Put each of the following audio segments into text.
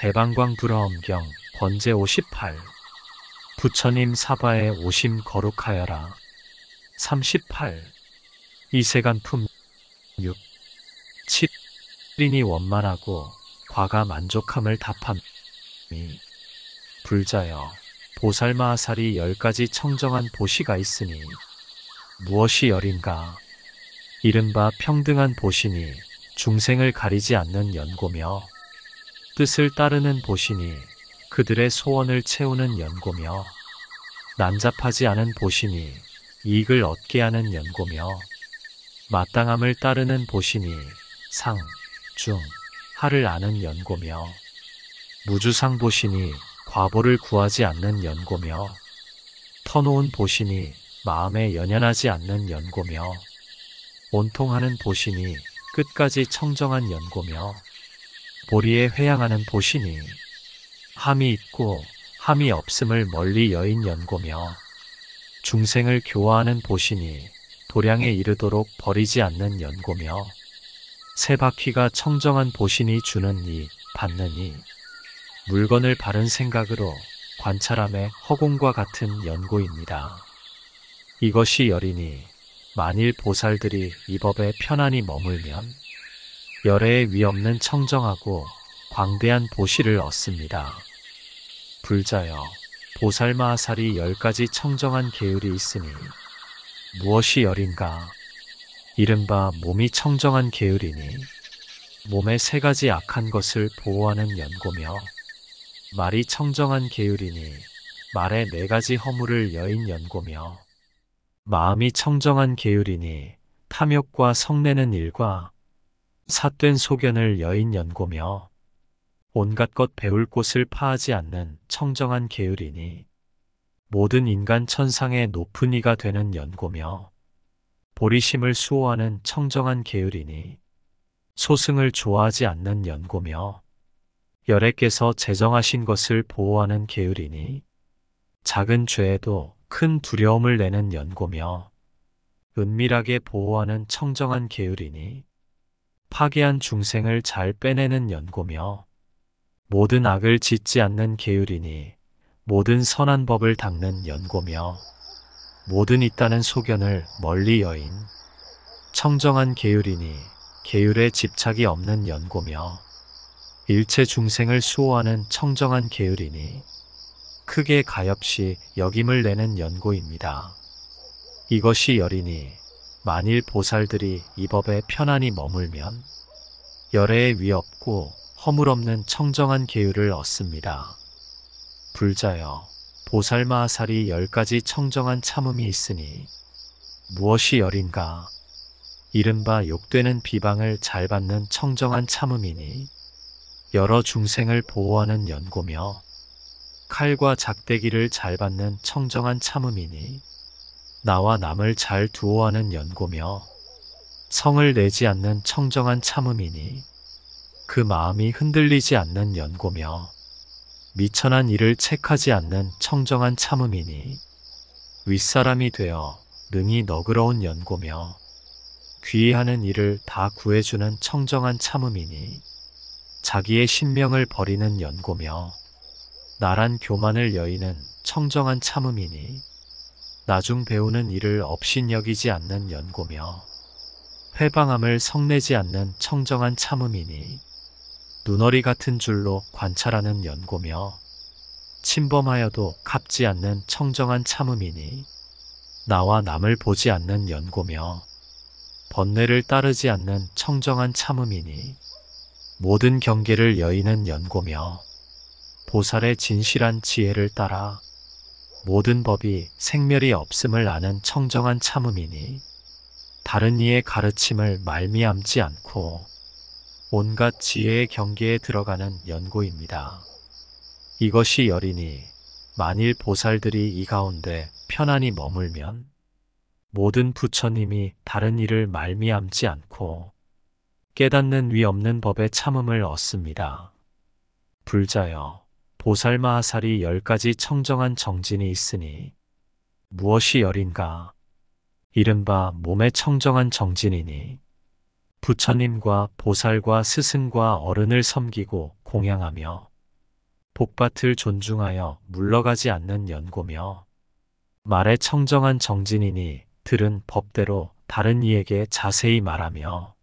대방광 불어엄경 번제 58 부처님 사바에 오심 거룩하여라 38 이세간 품 6. 7인이 원만하고 과가 만족함을 답함이 불자여 보살마하살이 열 가지 청정한 보시가 있으니 무엇이 열인가 이른바 평등한 보시니 중생을 가리지 않는 연고며 뜻을 따르는 보신이 그들의 소원을 채우는 연고며 난잡하지 않은 보신이 이익을 얻게 하는 연고며 마땅함을 따르는 보신이 상, 중, 하를 아는 연고며 무주상 보신이 과보를 구하지 않는 연고며 터놓은 보신이 마음에 연연하지 않는 연고며 온통하는 보신이 끝까지 청정한 연고며 보리에 회양하는 보시니 함이 있고 함이 없음을 멀리 여인 연고며 중생을 교화하는 보시니 도량에 이르도록 버리지 않는 연고며 세 바퀴가 청정한 보시니 주는 이받느니 물건을 바른 생각으로 관찰함의 허공과 같은 연고입니다. 이것이 열이니 만일 보살들이 이 법에 편안히 머물면 열애의 위없는 청정하고 광대한 보시를 얻습니다. 불자여 보살마하살이 열 가지 청정한 계율이 있으니 무엇이 열인가? 이른바 몸이 청정한 계율이니 몸의 세 가지 악한 것을 보호하는 연고며 말이 청정한 계율이니 말의 네 가지 허물을 여인 연고며 마음이 청정한 계율이니 탐욕과 성내는 일과 삿된 소견을 여인 연고며 온갖 것 배울 곳을 파하지 않는 청정한 계율이니 모든 인간 천상의 높은 이가 되는 연고며 보리심을 수호하는 청정한 계율이니 소승을 좋아하지 않는 연고며 열애께서 제정하신 것을 보호하는 계율이니 작은 죄에도 큰 두려움을 내는 연고며 은밀하게 보호하는 청정한 계율이니 파괴한 중생을 잘 빼내는 연고며 모든 악을 짓지 않는 계율이니 모든 선한 법을 닦는 연고며 모든 있다는 소견을 멀리 여인 청정한 계율이니 계율에 집착이 없는 연고며 일체 중생을 수호하는 청정한 계율이니 크게 가엾이 역임을 내는 연고입니다. 이것이 열이니 만일 보살들이 이 법에 편안히 머물면 열애의 위없고 허물없는 청정한 계율을 얻습니다. 불자여 보살마하살이 열 가지 청정한 참음이 있으니 무엇이 열인가? 이른바 욕되는 비방을 잘 받는 청정한 참음이니 여러 중생을 보호하는 연고며 칼과 작대기를 잘 받는 청정한 참음이니 나와 남을 잘 두어하는 연고며 성을 내지 않는 청정한 참음이니 그 마음이 흔들리지 않는 연고며 미천한 일을 책하지 않는 청정한 참음이니 윗사람이 되어 능이 너그러운 연고며 귀의하는 일을 다 구해주는 청정한 참음이니 자기의 신명을 버리는 연고며 나란 교만을 여의는 청정한 참음이니 나중 배우는 일을 업신여기지 않는 연고며 회방함을 성내지 않는 청정한 참음이니 눈어리 같은 줄로 관찰하는 연고며 침범하여도 갚지 않는 청정한 참음이니 나와 남을 보지 않는 연고며 번뇌를 따르지 않는 청정한 참음이니 모든 경계를 여의는 연고며 보살의 진실한 지혜를 따라 모든 법이 생멸이 없음을 아는 청정한 참음이니 다른 이의 가르침을 말미암지 않고 온갖 지혜의 경계에 들어가는 연고입니다. 이것이 열이니 만일 보살들이 이 가운데 편안히 머물면 모든 부처님이 다른 일을 말미암지 않고 깨닫는 위 없는 법의 참음을 얻습니다. 불자여 보살마하살이 열 가지 청정한 정진이 있으니 무엇이 열인가? 이른바 몸의 청정한 정진이니 부처님과 보살과 스승과 어른을 섬기고 공양하며 복밭을 존중하여 물러가지 않는 연고며 말의 청정한 정진이니 들은 법대로 다른 이에게 자세히 말하며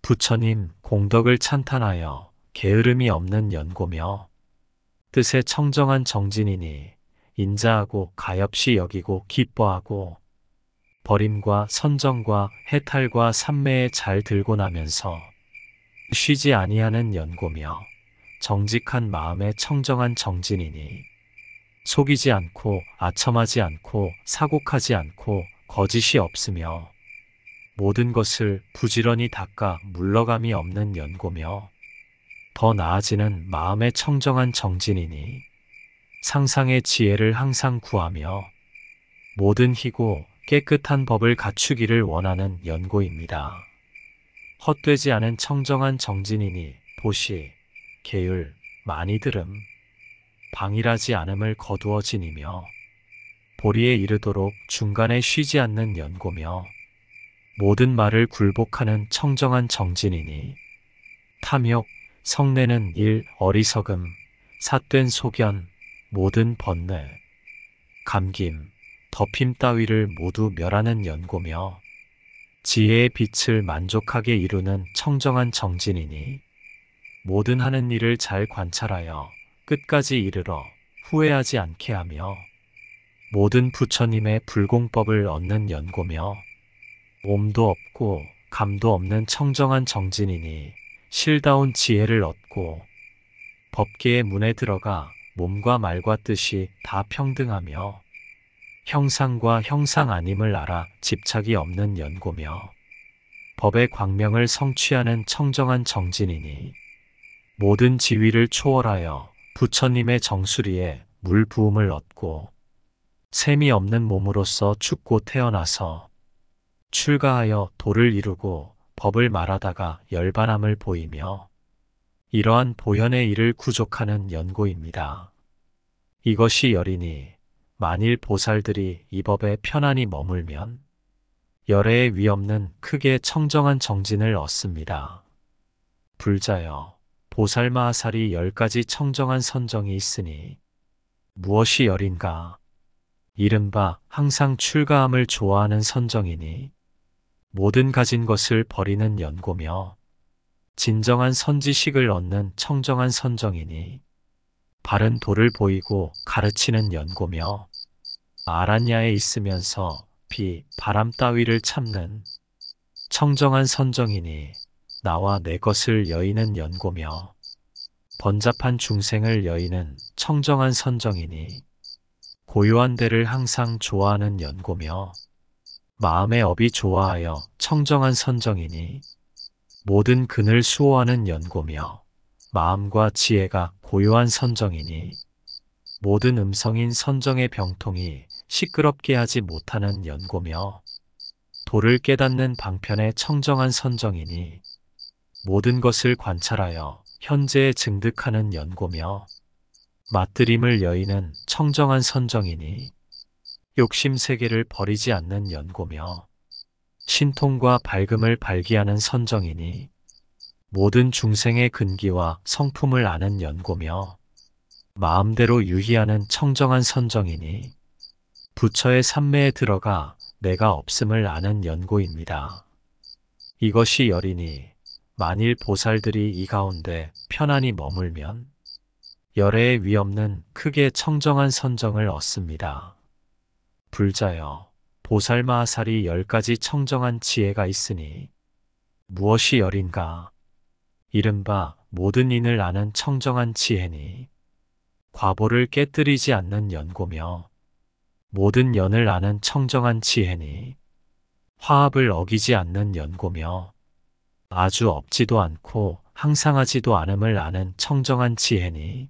부처님 공덕을 찬탄하여 게으름이 없는 연고며 뜻의 청정한 정진이니 인자하고 가엾이 여기고 기뻐하고 버림과 선정과 해탈과 삼매에 잘 들고 나면서 쉬지 아니하는 연고며 정직한 마음의 청정한 정진이니 속이지 않고 아첨하지 않고 사곡하지 않고 거짓이 없으며 모든 것을 부지런히 닦아 물러감이 없는 연고며 더 나아지는 마음의 청정한 정진이니 상상의 지혜를 항상 구하며 모든 희고 깨끗한 법을 갖추기를 원하는 연고입니다. 헛되지 않은 청정한 정진이니 보시, 계율, 많이 들음, 방일하지 않음을 거두어 지니며 보리에 이르도록 중간에 쉬지 않는 연고며 모든 말을 굴복하는 청정한 정진이니 탐욕, 성내는 일, 어리석음, 삿된 소견, 모든 번뇌, 감김, 덮임 따위를 모두 멸하는 연고며 지혜의 빛을 만족하게 이루는 청정한 정진이니 모든 하는 일을 잘 관찰하여 끝까지 이르러 후회하지 않게 하며 모든 부처님의 불공법을 얻는 연고며 몸도 없고 감도 없는 청정한 정진이니 실다운 지혜를 얻고 법계의 문에 들어가 몸과 말과 뜻이 다 평등하며 형상과 형상 아님을 알아 집착이 없는 연고며 법의 광명을 성취하는 청정한 정진이니 모든 지위를 초월하여 부처님의 정수리에 물 부음을 얻고 셈이 없는 몸으로서 죽고 태어나서 출가하여 도를 이루고 법을 말하다가 열반함을 보이며 이러한 보현의 일을 구족하는 연고입니다. 이것이 열이니 만일 보살들이 이 법에 편안히 머물면 열애의 위없는 크게 청정한 정진을 얻습니다. 불자여 보살마하살이 열 가지 청정한 선정이 있으니 무엇이 열인가? 이른바 항상 출가함을 좋아하는 선정이니 모든 가진 것을 버리는 연고며 진정한 선지식을 얻는 청정한 선정이니 바른 도를 보이고 가르치는 연고며 아라냐에 있으면서 비, 바람 따위를 참는 청정한 선정이니 나와 내 것을 여의는 연고며 번잡한 중생을 여의는 청정한 선정이니 고요한 데를 항상 좋아하는 연고며 마음의 업이 좋아하여 청정한 선정이니 모든 근을 수호하는 연고며 마음과 지혜가 고요한 선정이니 모든 음성인 선정의 병통이 시끄럽게 하지 못하는 연고며 도를 깨닫는 방편의 청정한 선정이니 모든 것을 관찰하여 현재에 증득하는 연고며 맛들임을 여의는 청정한 선정이니 욕심 세계를 버리지 않는 연고며 신통과 밝음을 발기하는 선정이니 모든 중생의 근기와 성품을 아는 연고며 마음대로 유희하는 청정한 선정이니 부처의 삼매에 들어가 내가 없음을 아는 연고입니다. 이것이 열이니 만일 보살들이 이 가운데 편안히 머물면 열애의 위없는 크게 청정한 선정을 얻습니다. 불자여 보살마하살이 열 가지 청정한 지혜가 있으니 무엇이 열인가? 이른바 모든 인을 아는 청정한 지혜니 과보를 깨뜨리지 않는 연고며 모든 연을 아는 청정한 지혜니 화합을 어기지 않는 연고며 아주 없지도 않고 항상 하지도 않음을 아는 청정한 지혜니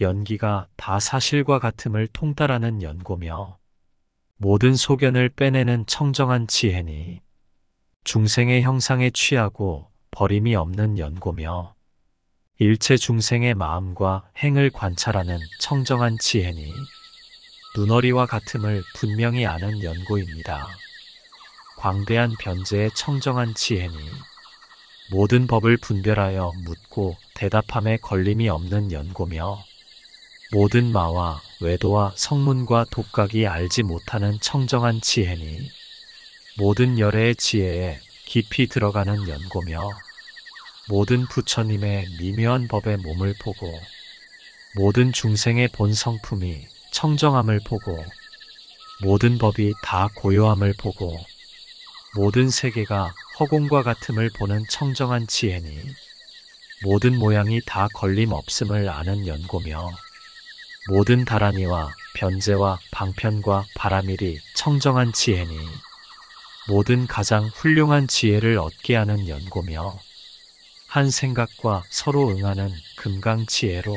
연기가 다 사실과 같음을 통달하는 연고며 모든 소견을 빼내는 청정한 지혜니 중생의 형상에 취하고 버림이 없는 연고며 일체 중생의 마음과 행을 관찰하는 청정한 지혜니 눈어리와 같음을 분명히 아는 연고입니다. 광대한 변제의 청정한 지혜니 모든 법을 분별하여 묻고 대답함에 걸림이 없는 연고며 모든 마와 외도와 성문과 독각이 알지 못하는 청정한 지혜니 모든 열의 지혜에 깊이 들어가는 연고며 모든 부처님의 미묘한 법에 몸을 보고 모든 중생의 본 성품이 청정함을 보고 모든 법이 다 고요함을 보고 모든 세계가 허공과 같음을 보는 청정한 지혜니 모든 모양이 다 걸림 없음을 아는 연고며 모든 다라니와 변제와 방편과 바람일이 청정한 지혜니 모든 가장 훌륭한 지혜를 얻게 하는 연고며 한 생각과 서로 응하는 금강 지혜로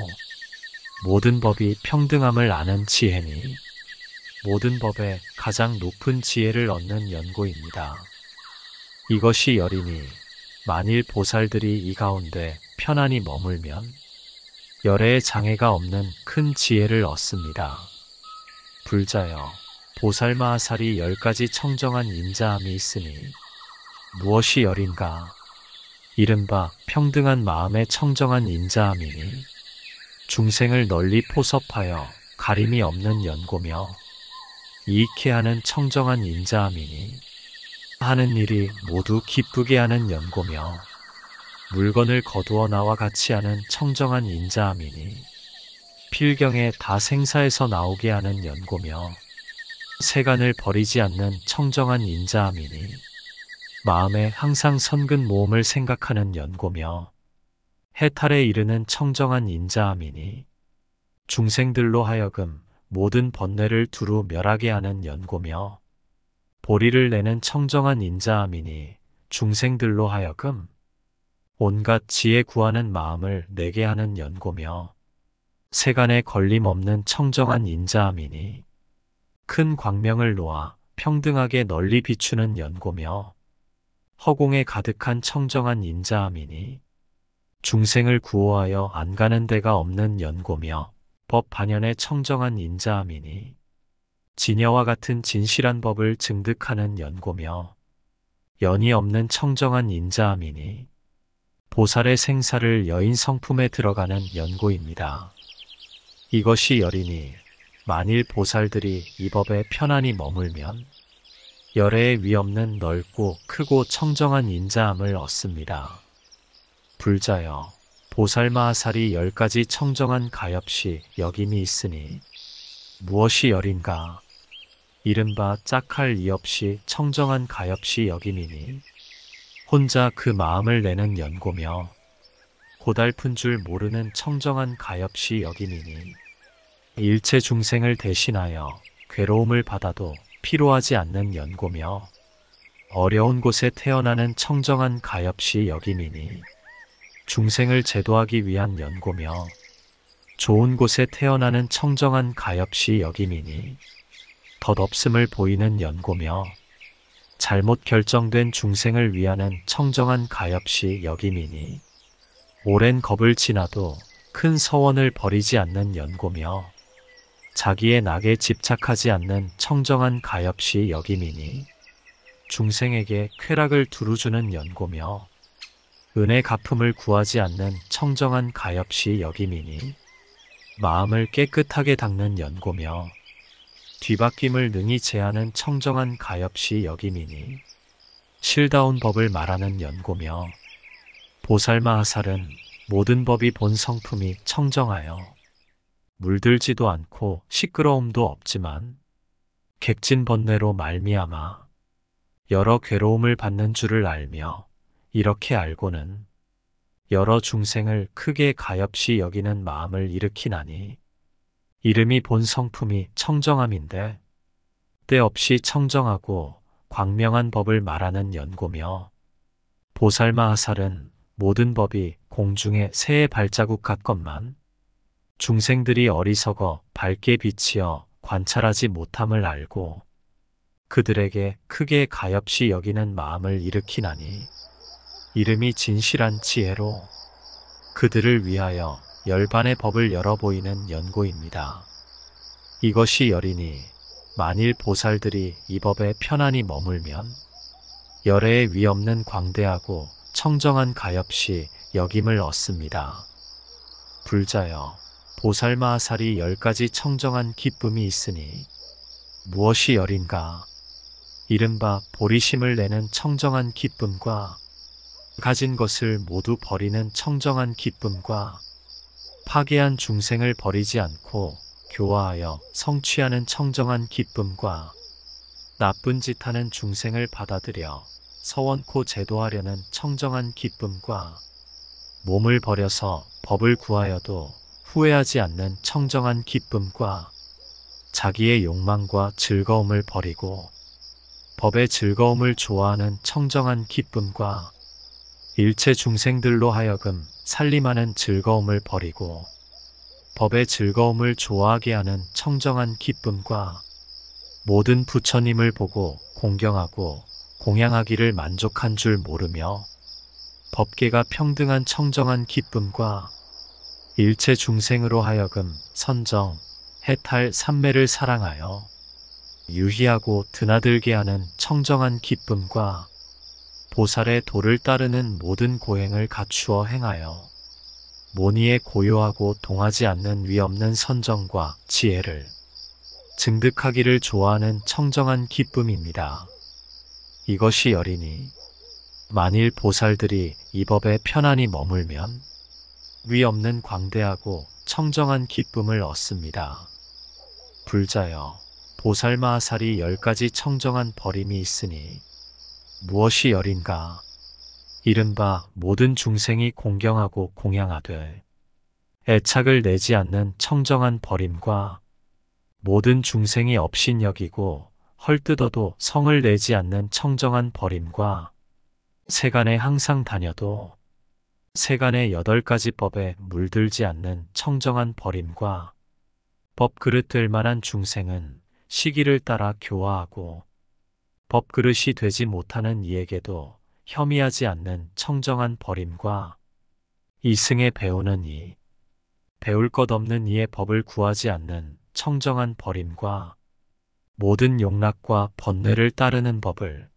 모든 법이 평등함을 아는 지혜니 모든 법에 가장 높은 지혜를 얻는 연고입니다. 이것이 열이니 만일 보살들이 이 가운데 편안히 머물면 열애의 장애가 없는 큰 지혜를 얻습니다. 불자여, 보살마하살이 열 가지 청정한 인자함이 있으니 무엇이 열인가? 이른바 평등한 마음의 청정한 인자함이니 중생을 널리 포섭하여 가림이 없는 연고며 이익해 하는 청정한 인자함이니 하는 일이 모두 기쁘게 하는 연고며 물건을 거두어 나와 같이 하는 청정한 인자함이니 필경에 다 생사에서 나오게 하는 연고며 세간을 버리지 않는 청정한 인자함이니 마음에 항상 선근 모험을 생각하는 연고며 해탈에 이르는 청정한 인자함이니 중생들로 하여금 모든 번뇌를 두루 멸하게 하는 연고며 보리를 내는 청정한 인자함이니 중생들로 하여금 온갖 지혜 구하는 마음을 내게 하는 연고며 세간에 걸림없는 청정한 인자함이니 큰 광명을 놓아 평등하게 널리 비추는 연고며 허공에 가득한 청정한 인자함이니 중생을 구호하여 안 가는 데가 없는 연고며 법 반연의 청정한 인자함이니 진여와 같은 진실한 법을 증득하는 연고며 연이 없는 청정한 인자함이니 보살의 생사를 여인 성품에 들어가는 연고입니다. 이것이 열이니 만일 보살들이 이 법에 편안히 머물면 열애의 위없는 넓고 크고 청정한 인자함을 얻습니다. 불자여 보살마하살이 열 가지 청정한 가엾이 여김이 있으니 무엇이 열인가? 이른바 짝할 이 없이 청정한 가엾이 여김이니 혼자 그 마음을 내는 연고며 고달픈 줄 모르는 청정한 가엾이 여기니니 일체 중생을 대신하여 괴로움을 받아도 피로하지 않는 연고며 어려운 곳에 태어나는 청정한 가엾이 여기니니 중생을 제도하기 위한 연고며 좋은 곳에 태어나는 청정한 가엾이 여기니니 덧없음을 보이는 연고며 잘못 결정된 중생을 위하는 청정한 가엾이 여김이니 오랜 겁을 지나도 큰 서원을 버리지 않는 연고며 자기의 낙에 집착하지 않는 청정한 가엾이 여김이니 중생에게 쾌락을 두루주는 연고며 은혜 갚음을 구하지 않는 청정한 가엾이 여김이니 마음을 깨끗하게 닦는 연고며 뒤바뀜을 능히 제하는 청정한 가엾이 여김이니 실다운 법을 말하는 연고며 보살마하살은 모든 법이 본 성품이 청정하여 물들지도 않고 시끄러움도 없지만 객진 번뇌로 말미암아 여러 괴로움을 받는 줄을 알며 이렇게 알고는 여러 중생을 크게 가엾이 여기는 마음을 일으키나니 이름이 본 성품이 청정함인데 때없이 청정하고 광명한 법을 말하는 연고며 보살마하살은 모든 법이 공중의 새의 발자국 같건만 중생들이 어리석어 밝게 비치어 관찰하지 못함을 알고 그들에게 크게 가엾이 여기는 마음을 일으키나니 이름이 진실한 지혜로 그들을 위하여 열반의 법을 열어보이는 연고입니다. 이것이 열이니 만일 보살들이 이 법에 편안히 머물면 열애의 위없는 광대하고 청정한 가엾이 역임을 얻습니다. 불자여 보살마하살이 열 가지 청정한 기쁨이 있으니 무엇이 열인가? 이른바 보리심을 내는 청정한 기쁨과 가진 것을 모두 버리는 청정한 기쁨과 파괴한 중생을 버리지 않고 교화하여 성취하는 청정한 기쁨과 나쁜 짓 하는 중생을 받아들여 서원코 제도하려는 청정한 기쁨과 몸을 버려서 법을 구하여도 후회하지 않는 청정한 기쁨과 자기의 욕망과 즐거움을 버리고 법의 즐거움을 좋아하는 청정한 기쁨과 일체 중생들로 하여금 살림하는 즐거움을 버리고 법의 즐거움을 좋아하게 하는 청정한 기쁨과 모든 부처님을 보고 공경하고 공양하기를 만족한 줄 모르며 법계가 평등한 청정한 기쁨과 일체 중생으로 하여금 선정, 해탈, 삼매를 사랑하여 유희하고 드나들게 하는 청정한 기쁨과 보살의 도를 따르는 모든 고행을 갖추어 행하여 모니의 고요하고 동하지 않는 위없는 선정과 지혜를 증득하기를 좋아하는 청정한 기쁨입니다. 이것이 열이니 만일 보살들이 이 법에 편안히 머물면 위없는 광대하고 청정한 기쁨을 얻습니다. 불자여 보살마하살이 열 가지 청정한 버림이 있으니 무엇이 열인가? 이른바 모든 중생이 공경하고 공양하되 애착을 내지 않는 청정한 버림과 모든 중생이 업신여기고 헐뜯어도 성을 내지 않는 청정한 버림과 세간에 항상 다녀도 세간의 여덟 가지 법에 물들지 않는 청정한 버림과 법 그릇 될 만한 중생은 시기를 따라 교화하고 법그릇이 되지 못하는 이에게도 혐의하지 않는 청정한 버림과 이승에 배우는 이, 배울 것 없는 이의 법을 구하지 않는 청정한 버림과 모든 용락과 번뇌를 따르는 법을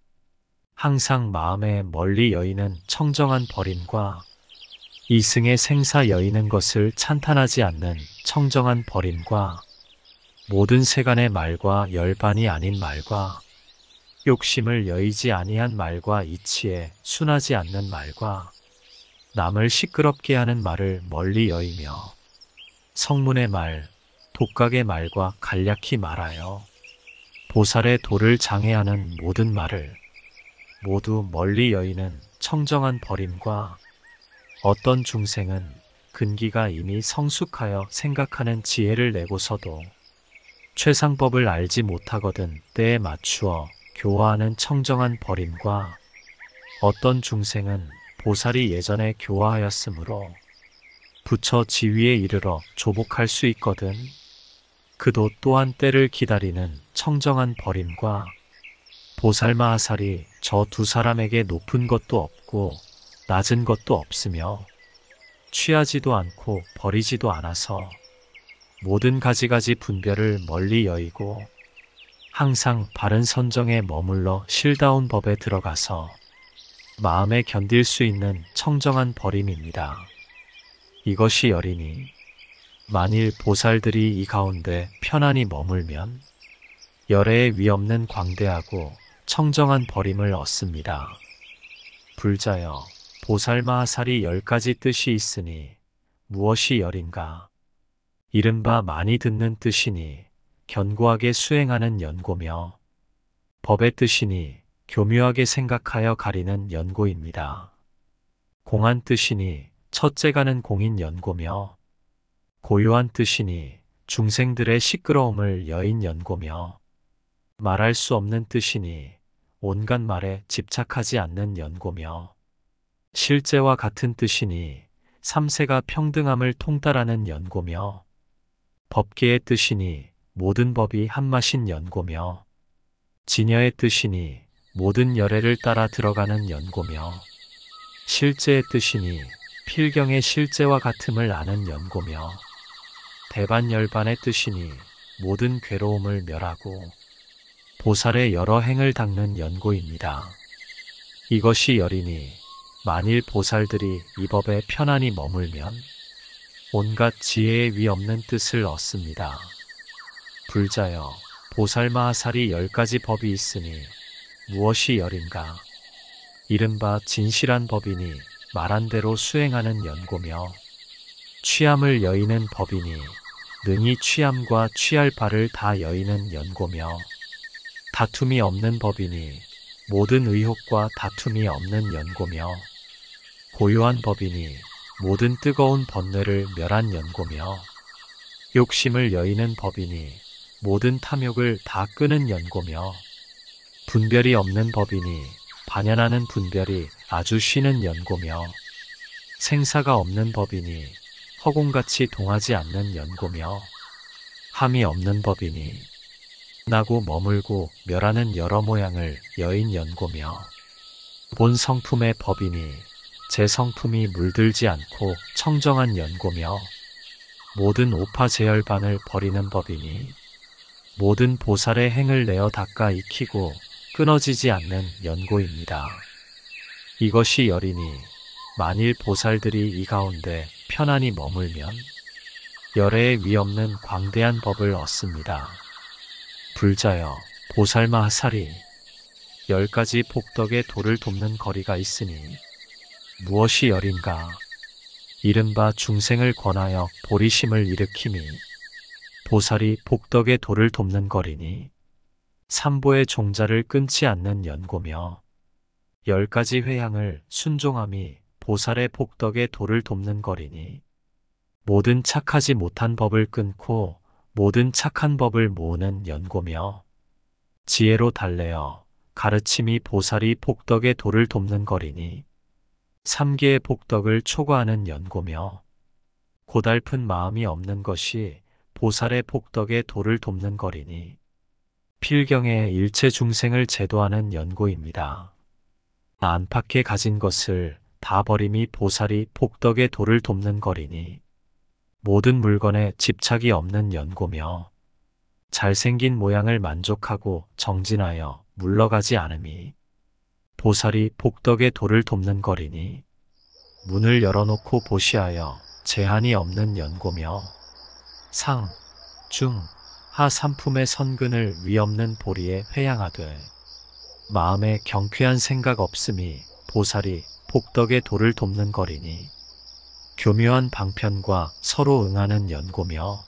항상 마음에 멀리 여의는 청정한 버림과 이승의 생사 여의는 것을 찬탄하지 않는 청정한 버림과 모든 세간의 말과 열반이 아닌 말과 욕심을 여의지 아니한 말과 이치에 순하지 않는 말과 남을 시끄럽게 하는 말을 멀리 여의며 성문의 말, 독각의 말과 간략히 말하여 보살의 도를 장애하는 모든 말을 모두 멀리 여의는 청정한 버림과 어떤 중생은 근기가 이미 성숙하여 생각하는 지혜를 내고서도 최상법을 알지 못하거든 때에 맞추어 교화하는 청정한 버림과 어떤 중생은 보살이 예전에 교화하였으므로 부처 지위에 이르러 조복할 수 있거든 그도 또한 때를 기다리는 청정한 버림과 보살 마하살이 저 두 사람에게 높은 것도 없고 낮은 것도 없으며 취하지도 않고 버리지도 않아서 모든 가지가지 분별을 멀리 여의고 항상 바른 선정에 머물러 실다운 법에 들어가서 마음에 견딜 수 있는 청정한 버림입니다. 이것이 열이니 만일 보살들이 이 가운데 편안히 머물면 열애의 위없는 광대하고 청정한 버림을 얻습니다. 불자여 보살마하살이 열 가지 뜻이 있으니 무엇이 열인가? 이른바 많이 듣는 뜻이니 견고하게 수행하는 연고며 법의 뜻이니 교묘하게 생각하여 가리는 연고입니다. 공한 뜻이니 첫째 가는 공인 연고며 고요한 뜻이니 중생들의 시끄러움을 여인 연고며 말할 수 없는 뜻이니 온갖 말에 집착하지 않는 연고며 실제와 같은 뜻이니 삼세가 평등함을 통달하는 연고며 법계의 뜻이니 모든 법이 한맛인 연고며 진여의 뜻이니 모든 열애를 따라 들어가는 연고며 실제의 뜻이니 필경의 실제와 같음을 아는 연고며 대반열반의 뜻이니 모든 괴로움을 멸하고 보살의 여러 행을 닦는 연고입니다. 이것이 열이니 만일 보살들이 이 법에 편안히 머물면 온갖 지혜의 위 없는 뜻을 얻습니다. 불자여 보살마하살이 열 가지 법이 있으니 무엇이 열인가? 이른바 진실한 법이니 말한대로 수행하는 연고며 취함을 여의는 법이니 능히 취함과 취할 바를 다 여의는 연고며 다툼이 없는 법이니 모든 의혹과 다툼이 없는 연고며 고요한 법이니 모든 뜨거운 번뇌를 멸한 연고며 욕심을 여의는 법이니 모든 탐욕을 다 끄는 연고며 분별이 없는 법이니 반연하는 분별이 아주 쉬는 연고며 생사가 없는 법이니 허공같이 동하지 않는 연고며 함이 없는 법이니 나고 머물고 멸하는 여러 모양을 여인 연고며 본 성품의 법이니 제 성품이 물들지 않고 청정한 연고며 모든 오파 제열반을 버리는 법이니 모든 보살의 행을 내어 닦아 익히고 끊어지지 않는 연고입니다. 이것이 열이니 만일 보살들이 이 가운데 편안히 머물면 열의 위없는 광대한 법을 얻습니다. 불자여 보살마하살이 열 가지 복덕의 도를 돕는 거리가 있으니 무엇이 열인가 이른바 중생을 권하여 보리심을 일으킴이 도살이 복덕의 도를 돕는 거리니 삼보의 종자를 끊지 않는 연고며 열 가지 회향을 순종함이 보살의 복덕의 도를 돕는 거리니 모든 착하지 못한 법을 끊고 모든 착한 법을 모으는 연고며 지혜로 달래어 가르침이 보살이 복덕의 도를 돕는 거리니 삼계의 복덕을 초과하는 연고며 고달픈 마음이 없는 것이 보살의 폭덕에 도를 돕는 거리니 필경의 일체 중생을 제도하는 연고입니다. 안팎에 가진 것을 다 버림이 보살이 폭덕에 도를 돕는 거리니 모든 물건에 집착이 없는 연고며 잘생긴 모양을 만족하고 정진하여 물러가지 않음이 보살이 폭덕에 도를 돕는 거리니 문을 열어놓고 보시하여 제한이 없는 연고며 상, 중, 하 삼품의 선근을 위없는 보리에 회양하되 마음에 경쾌한 생각 없음이 보살이 복덕의 도를 돕는 거리니 교묘한 방편과 서로 응하는 연고며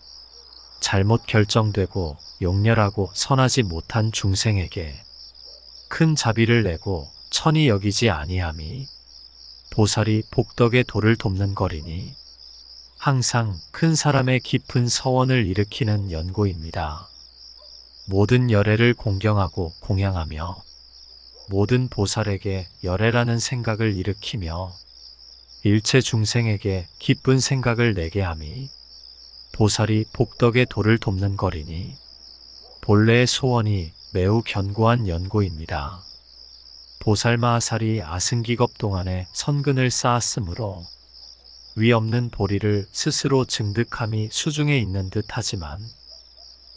잘못 결정되고 용렬하고 선하지 못한 중생에게 큰 자비를 내고 천이 여기지 아니함이 보살이 복덕의 도를 돕는 거리니 항상 큰 사람의 깊은 서원을 일으키는 연고입니다. 모든 열애를 공경하고 공양하며 모든 보살에게 열애라는 생각을 일으키며 일체 중생에게 기쁜 생각을 내게 함이 보살이 복덕의 도를 돕는 거리니 본래의 소원이 매우 견고한 연고입니다. 보살마하살이 아승기겁 동안에 선근을 쌓았으므로 위없는 보리를 스스로 증득함이 수중에 있는 듯 하지만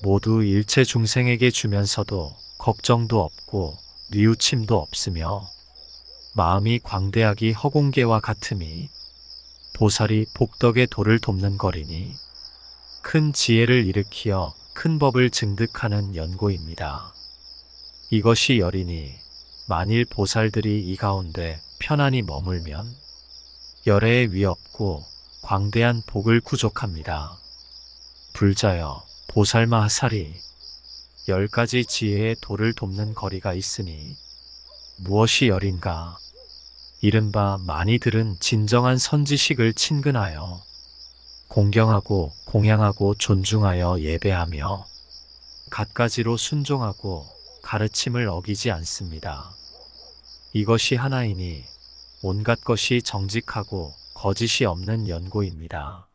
모두 일체 중생에게 주면서도 걱정도 없고 뉘우침도 없으며 마음이 광대하기 허공계와 같음이 보살이 복덕의 도를 돕는 거리니 큰 지혜를 일으키어 큰 법을 증득하는 연고입니다. 이것이 열이니 만일 보살들이 이 가운데 편안히 머물면 열애의 위협고 광대한 복을 구족합니다. 불자여 보살마 하사리 열 가지 지혜의 도를 돕는 거리가 있으니 무엇이 열인가 이른바 많이 들은 진정한 선지식을 친근하여 공경하고 공양하고 존중하여 예배하며 갖가지로 순종하고 가르침을 어기지 않습니다. 이것이 하나이니 온갖 것이 정직하고 거짓이 없는 연고입니다.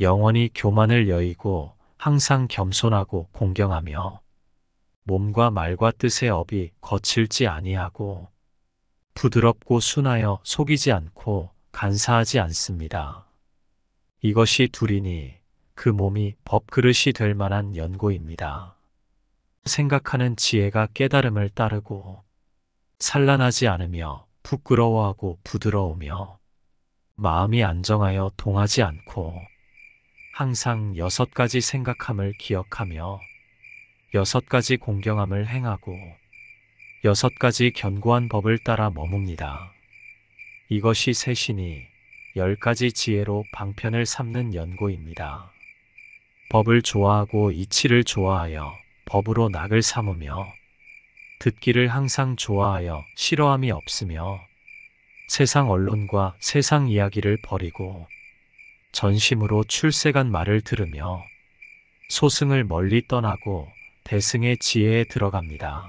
영원히 교만을 여의고 항상 겸손하고 공경하며 몸과 말과 뜻의 업이 거칠지 아니하고 부드럽고 순하여 속이지 않고 간사하지 않습니다. 이것이 둘이니 그 몸이 법그릇이 될 만한 연고입니다. 생각하는 지혜가 깨달음을 따르고 산란하지 않으며 부끄러워하고 부드러우며 마음이 안정하여 동하지 않고 항상 여섯 가지 생각함을 기억하며 여섯 가지 공경함을 행하고 여섯 가지 견고한 법을 따라 머뭅니다. 이것이 세신이 열 가지 지혜로 방편을 삼는 연고입니다. 법을 좋아하고 이치를 좋아하여 법으로 낙을 삼으며 듣기를 항상 좋아하여 싫어함이 없으며 세상 언론과 세상 이야기를 버리고 전심으로 출세간 말을 들으며 소승을 멀리 떠나고 대승의 지혜에 들어갑니다.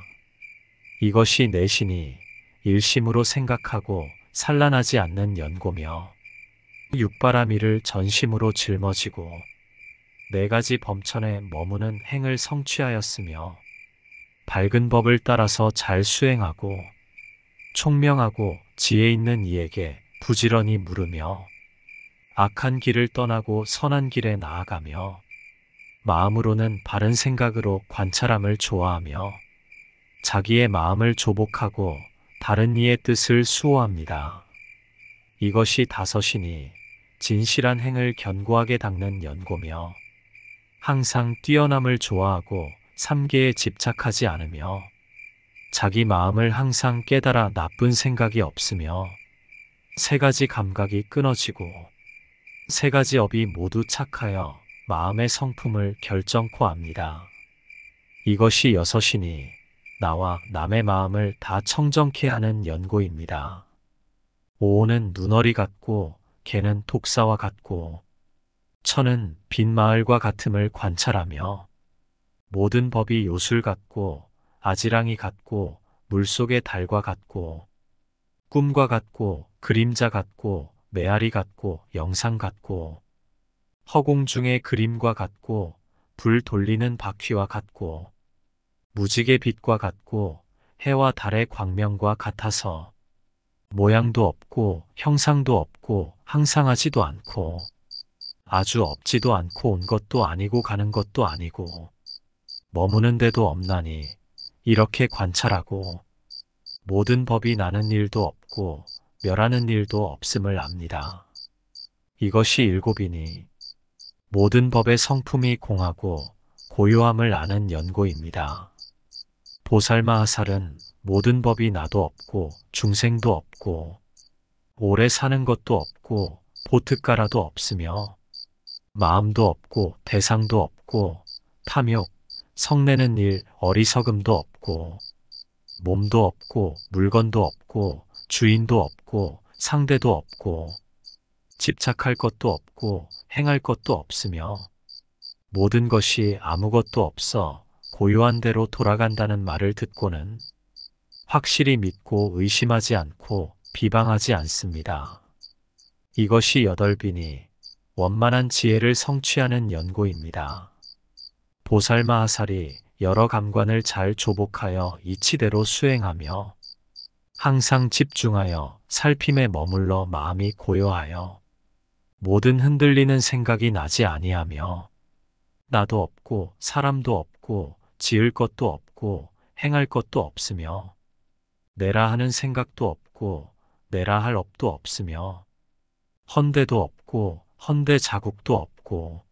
이것이 내신이 일심으로 생각하고 산란하지 않는 연고며 육바라미를 전심으로 짊어지고 네 가지 범천에 머무는 행을 성취하였으며 밝은 법을 따라서 잘 수행하고 총명하고 지혜 있는 이에게 부지런히 물으며 악한 길을 떠나고 선한 길에 나아가며 마음으로는 바른 생각으로 관찰함을 좋아하며 자기의 마음을 조복하고 다른 이의 뜻을 수호합니다. 이것이 다섯이니 진실한 행을 견고하게 닦는 연고며 항상 뛰어남을 좋아하고 삼계에 집착하지 않으며 자기 마음을 항상 깨달아 나쁜 생각이 없으며 세 가지 감각이 끊어지고 세 가지 업이 모두 착하여 마음의 성품을 결정코 합니다. 이것이 여섯이니 나와 남의 마음을 다 청정케 하는 연고입니다. 오는 눈어리 같고 개는 독사와 같고 천은 빈 마을과 같음을 관찰하며 모든 법이 요술 같고 아지랑이 같고 물속의 달과 같고 꿈과 같고 그림자 같고 메아리 같고 영상 같고 허공 중에 그림과 같고 불 돌리는 바퀴와 같고 무지개 빛과 같고 해와 달의 광명과 같아서 모양도 없고 형상도 없고 항상하지도 않고 아주 없지도 않고 온 것도 아니고 가는 것도 아니고 머무는 데도 없나니 이렇게 관찰하고 모든 법이 나는 일도 없고 멸하는 일도 없음을 압니다. 이것이 일곱이니 모든 법의 성품이 공하고 고요함을 아는 연고입니다. 보살마하살은 모든 법이 나도 없고 중생도 없고 오래 사는 것도 없고 보특가라도 없으며 마음도 없고 대상도 없고 탐욕, 성내는 일 어리석음도 없고 몸도 없고 물건도 없고 주인도 없고 상대도 없고 집착할 것도 없고 행할 것도 없으며 모든 것이 아무것도 없어 고요한 대로 돌아간다는 말을 듣고는 확실히 믿고 의심하지 않고 비방하지 않습니다. 이것이 여덟 비니 원만한 지혜를 성취하는 연고입니다. 보살마하살이 여러 감관을 잘 조복하여 이치대로 수행하며 항상 집중하여 살핌에 머물러 마음이 고요하여 모든 흔들리는 생각이 나지 아니하며 나도 없고 사람도 없고 지을 것도 없고 행할 것도 없으며 내라 하는 생각도 없고 내라 할 업도 없으며 헌데도 없고 헌데 자국도 없고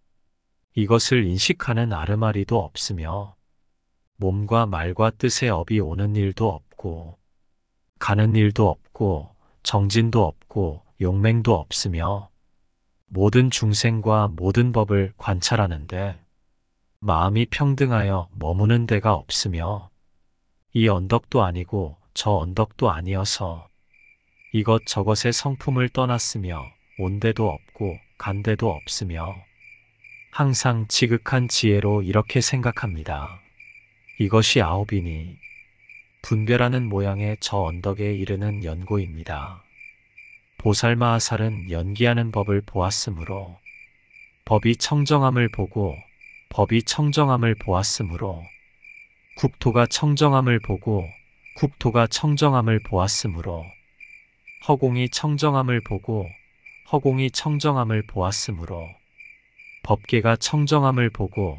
이것을 인식하는 아르마리도 없으며 몸과 말과 뜻의 업이 오는 일도 없고 가는 일도 없고 정진도 없고 용맹도 없으며 모든 중생과 모든 법을 관찰하는데 마음이 평등하여 머무는 데가 없으며 이 언덕도 아니고 저 언덕도 아니어서 이것저것의 성품을 떠났으며 온 데도 없고 간 데도 없으며 항상 지극한 지혜로 이렇게 생각합니다. 이것이 아홉이니 분별하는 모양의 저 언덕에 이르는 연고입니다. 보살마하살은 연기하는 법을 보았으므로 법이 청정함을 보고 법이 청정함을 보았으므로 국토가 청정함을 보고 국토가 청정함을 보았으므로 허공이 청정함을 보고 허공이 청정함을 보았으므로 법계가 청정함을 보고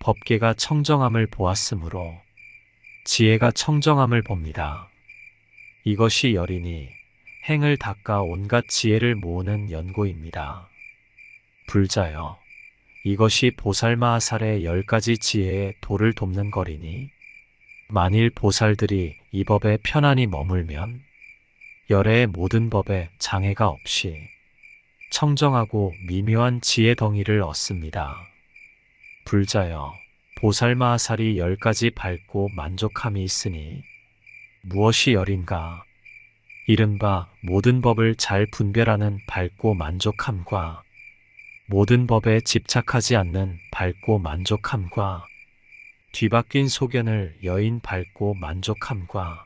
법계가 청정함을 보았으므로 지혜가 청정함을 봅니다. 이것이 열이니 행을 닦아 온갖 지혜를 모으는 연고입니다. 불자여 이것이 보살마하살의 열 가지 지혜의 도를 돕는 거리니 만일 보살들이 이 법에 편안히 머물면 열의 모든 법에 장애가 없이 청정하고 미묘한 지혜 덩이를 얻습니다. 불자여 보살마하살이 열 가지 밝고 만족함이 있으니 무엇이 열인가? 이른바 모든 법을 잘 분별하는 밝고 만족함과 모든 법에 집착하지 않는 밝고 만족함과 뒤바뀐 소견을 여인 밝고 만족함과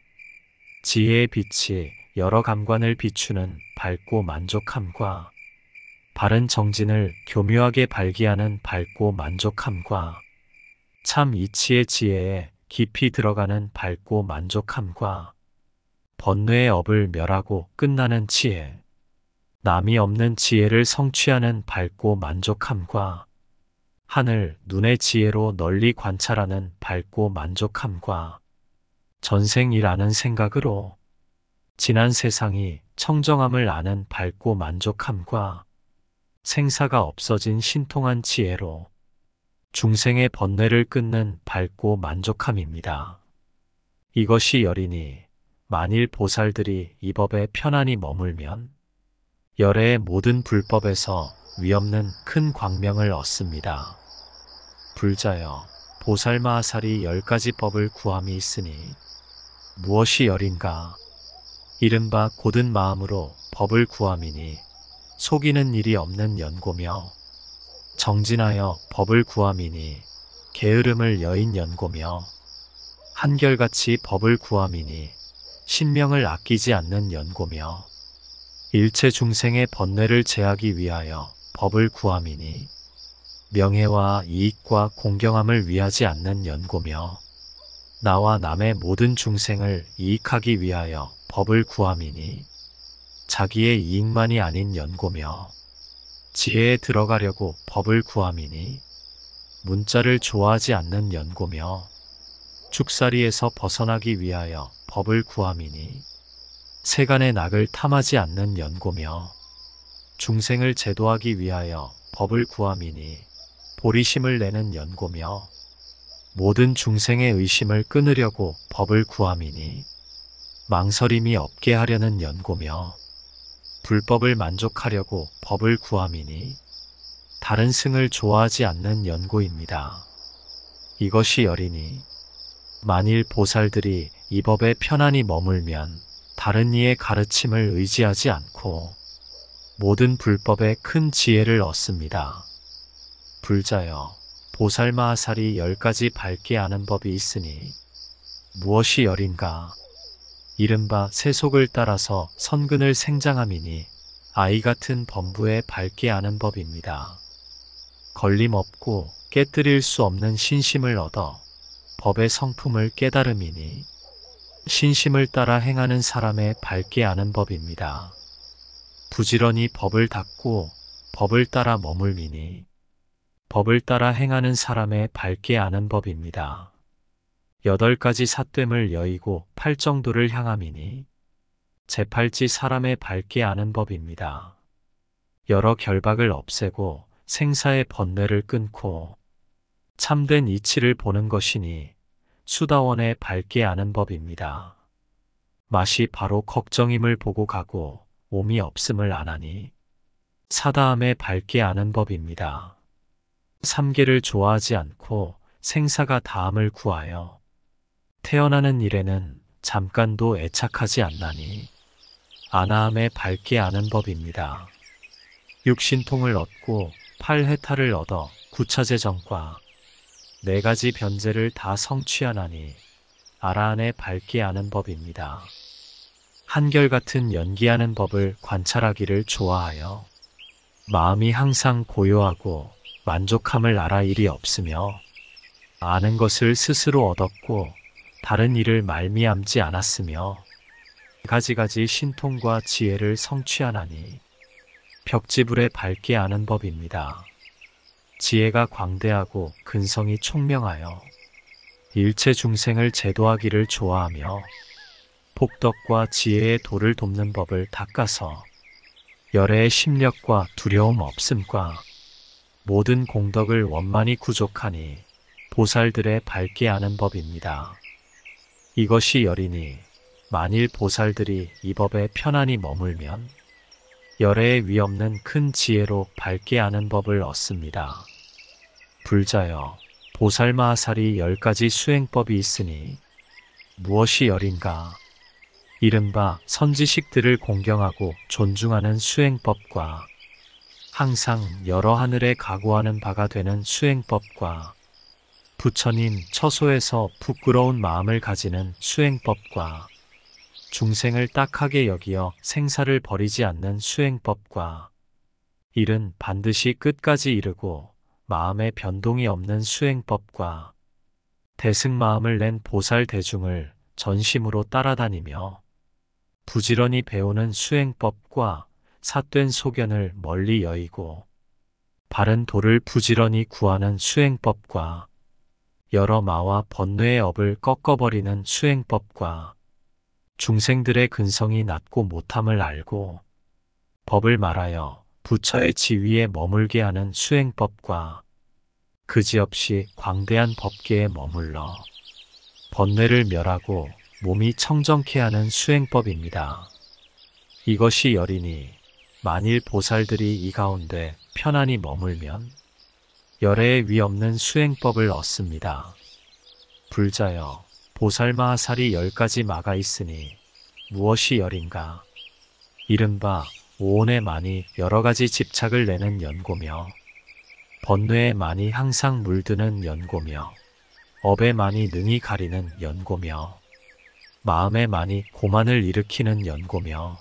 지혜의 빛이 여러 감관을 비추는 밝고 만족함과 바른 정진을 교묘하게 발기하는 밝고 만족함과 참 이치의 지혜에 깊이 들어가는 밝고 만족함과 번뇌의 업을 멸하고 끝나는 지혜 남이 없는 지혜를 성취하는 밝고 만족함과 하늘 눈의 지혜로 널리 관찰하는 밝고 만족함과 전생이라는 생각으로 지난 세상이 청정함을 아는 밝고 만족함과 생사가 없어진 신통한 지혜로 중생의 번뇌를 끊는 밝고 만족함입니다. 이것이 열이니 만일 보살들이 이 법에 편안히 머물면 열의 모든 불법에서 위없는 큰 광명을 얻습니다. 불자여 보살마하살이 열 가지 법을 구함이 있으니 무엇이 열인가? 이른바 고든 마음으로 법을 구함이니 속이는 일이 없는 연고며 정진하여 법을 구함이니 게으름을 여인 연고며 한결같이 법을 구함이니 신명을 아끼지 않는 연고며 일체 중생의 번뇌를 제하기 위하여 법을 구함이니 명예와 이익과 공경함을 위하지 않는 연고며 나와 남의 모든 중생을 이익하기 위하여 법을 구함이니 자기의 이익만이 아닌 연고며 지혜에 들어가려고 법을 구함이니 문자를 좋아하지 않는 연고며 축사리에서 벗어나기 위하여 법을 구함이니 세간의 낙을 탐하지 않는 연고며 중생을 제도하기 위하여 법을 구함이니 보리심을 내는 연고며 모든 중생의 의심을 끊으려고 법을 구함이니 망설임이 없게 하려는 연고며 불법을 만족하려고 법을 구함이니 다른 승을 좋아하지 않는 연고입니다. 이것이 열이니 만일 보살들이 이 법에 편안히 머물면 다른 이의 가르침을 의지하지 않고 모든 불법에 큰 지혜를 얻습니다. 불자여 보살마하살이 열 가지 밝게 아는 법이 있으니 무엇이 열인가? 이른바 세속을 따라서 선근을 생장함이니 아이 같은 범부에 밝게 아는 법입니다. 걸림없고 깨뜨릴 수 없는 신심을 얻어 법의 성품을 깨달음이니 신심을 따라 행하는 사람의 밝게 아는 법입니다. 부지런히 법을 닦고 법을 따라 머물미니 법을 따라 행하는 사람의 밝게 아는 법입니다. 여덟 가지 삿됨을 여의고 팔 정도를 향함이니 재팔지 사람의 밝게 아는 법입니다. 여러 결박을 없애고 생사의 번뇌를 끊고 참된 이치를 보는 것이니 수다원의 밝게 아는 법입니다. 맛이 바로 걱정임을 보고 가고 몸이 없음을 안하니 사다함의 밝게 아는 법입니다. 삼계를 좋아하지 않고 생사가 다음을 구하여 태어나는 일에는 잠깐도 애착하지 않나니 아나함에 밝게 아는 법입니다. 육신통을 얻고 팔해탈을 얻어 구차재정과 네 가지 변제를 다 성취하나니 아라한에 밝게 아는 법입니다. 한결같은 연기하는 법을 관찰하기를 좋아하여 마음이 항상 고요하고 만족함을 알아 일이 없으며 아는 것을 스스로 얻었고 다른 일을 말미암지 않았으며 가지가지 신통과 지혜를 성취하나니 벽지불에 밝게 아는 법입니다. 지혜가 광대하고 근성이 총명하여 일체 중생을 제도하기를 좋아하며 복덕과 지혜의 도를 돕는 법을 닦아서 열애의 심력과 두려움 없음과 모든 공덕을 원만히 구족하니 보살들의 밝게 아는 법입니다. 이것이 열이니 만일 보살들이 이 법에 편안히 머물면 열애의 위없는 큰 지혜로 밝게 아는 법을 얻습니다. 불자여 보살마하살이 열 가지 수행법이 있으니 무엇이 열인가? 이른바 선지식들을 공경하고 존중하는 수행법과 항상 여러 하늘에 각오하는 바가 되는 수행법과 부처님 처소에서 부끄러운 마음을 가지는 수행법과 중생을 딱하게 여기어 생사를 버리지 않는 수행법과 일은 반드시 끝까지 이르고 마음의 변동이 없는 수행법과 대승 마음을 낸 보살 대중을 전심으로 따라다니며 부지런히 배우는 수행법과 삿된 소견을 멀리 여의고 바른 도를 부지런히 구하는 수행법과 여러 마와 번뇌의 업을 꺾어버리는 수행법과 중생들의 근성이 낮고 못함을 알고 법을 말하여 부처의 지위에 머물게 하는 수행법과 그지없이 광대한 법계에 머물러 번뇌를 멸하고 몸이 청정케 하는 수행법입니다. 이것이 열이니 만일 보살들이 이 가운데 편안히 머물면 열애의 위없는 수행법을 얻습니다. 불자여 보살마 살이 열 가지 막아 있으니 무엇이 열인가? 이른바 오온에 많이 여러 가지 집착을 내는 연고며 번뇌에 많이 항상 물드는 연고며 업에 많이 능히 가리는 연고며 마음에 많이 고만을 일으키는 연고며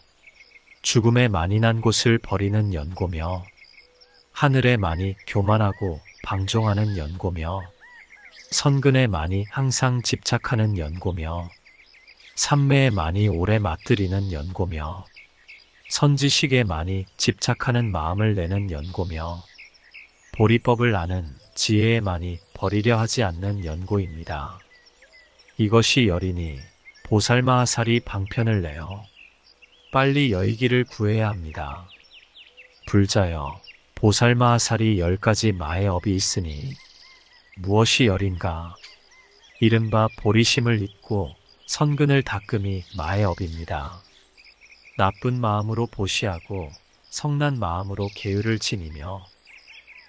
죽음에 많이 난 곳을 버리는 연고며 하늘에 많이 교만하고 방종하는 연고며 선근에 많이 항상 집착하는 연고며 삼매에 많이 오래 맞들이는 연고며 선지식에 많이 집착하는 마음을 내는 연고며 보리법을 아는 지혜에 많이 버리려 하지 않는 연고입니다. 이것이 열이니 보살마하살이 방편을 내어 빨리 여의기를 구해야 합니다. 불자여 보살마살이열 가지 마의 업이 있으니 무엇이 열인가? 이른바 보리심을 잊고 선근을 닦음이 마의 업입니다. 나쁜 마음으로 보시하고 성난 마음으로 게으를 지니며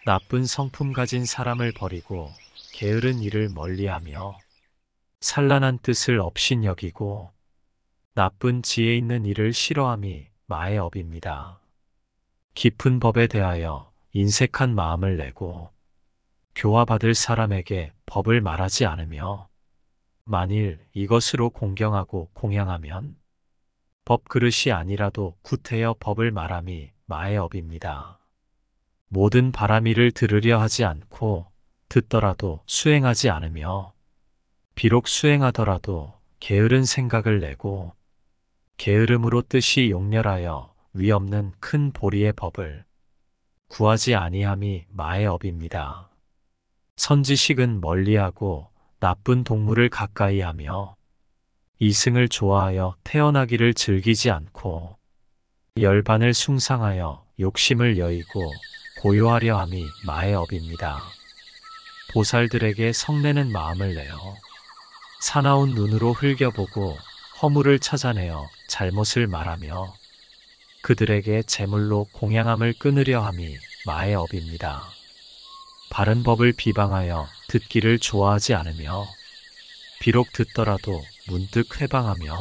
나쁜 성품 가진 사람을 버리고 게으른 일을 멀리하며 산란한 뜻을 업신 여기고 나쁜 지혜 있는 일을 싫어함이 마의 업입니다. 깊은 법에 대하여 인색한 마음을 내고 교화받을 사람에게 법을 말하지 않으며 만일 이것으로 공경하고 공양하면 법 그릇이 아니라도 구태여 법을 말함이 마의 업입니다. 모든 바람이를 들으려 하지 않고 듣더라도 수행하지 않으며 비록 수행하더라도 게으른 생각을 내고 게으름으로 뜻이 용렬하여 위없는 큰 보리의 법을 구하지 아니함이 마의 업입니다. 선지식은 멀리하고 나쁜 동물을 가까이하며 이승을 좋아하여 태어나기를 즐기지 않고 열반을 숭상하여 욕심을 여의고 고요하려 함이 마의 업입니다. 보살들에게 성내는 마음을 내어 사나운 눈으로 흘겨보고 허물을 찾아내어 잘못을 말하며 그들에게 제물로 공양함을 끊으려 함이 마의 업입니다. 바른 법을 비방하여 듣기를 좋아하지 않으며 비록 듣더라도 문득 회방하며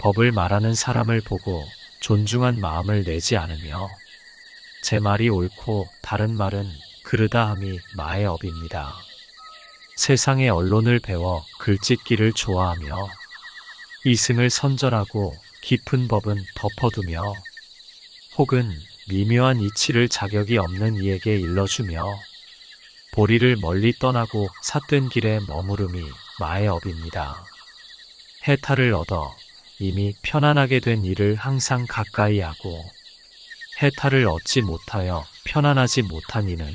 법을 말하는 사람을 보고 존중한 마음을 내지 않으며 제 말이 옳고 다른 말은 그르다 함이 마의 업입니다. 세상의 언론을 배워 글짓기를 좋아하며 이승을 선전하고 깊은 법은 덮어두며 혹은 미묘한 이치를 자격이 없는 이에게 일러주며 보리를 멀리 떠나고 삿된 길에 머무름이 마의 업입니다. 해탈을 얻어 이미 편안하게 된 일을 항상 가까이 하고 해탈을 얻지 못하여 편안하지 못한 이는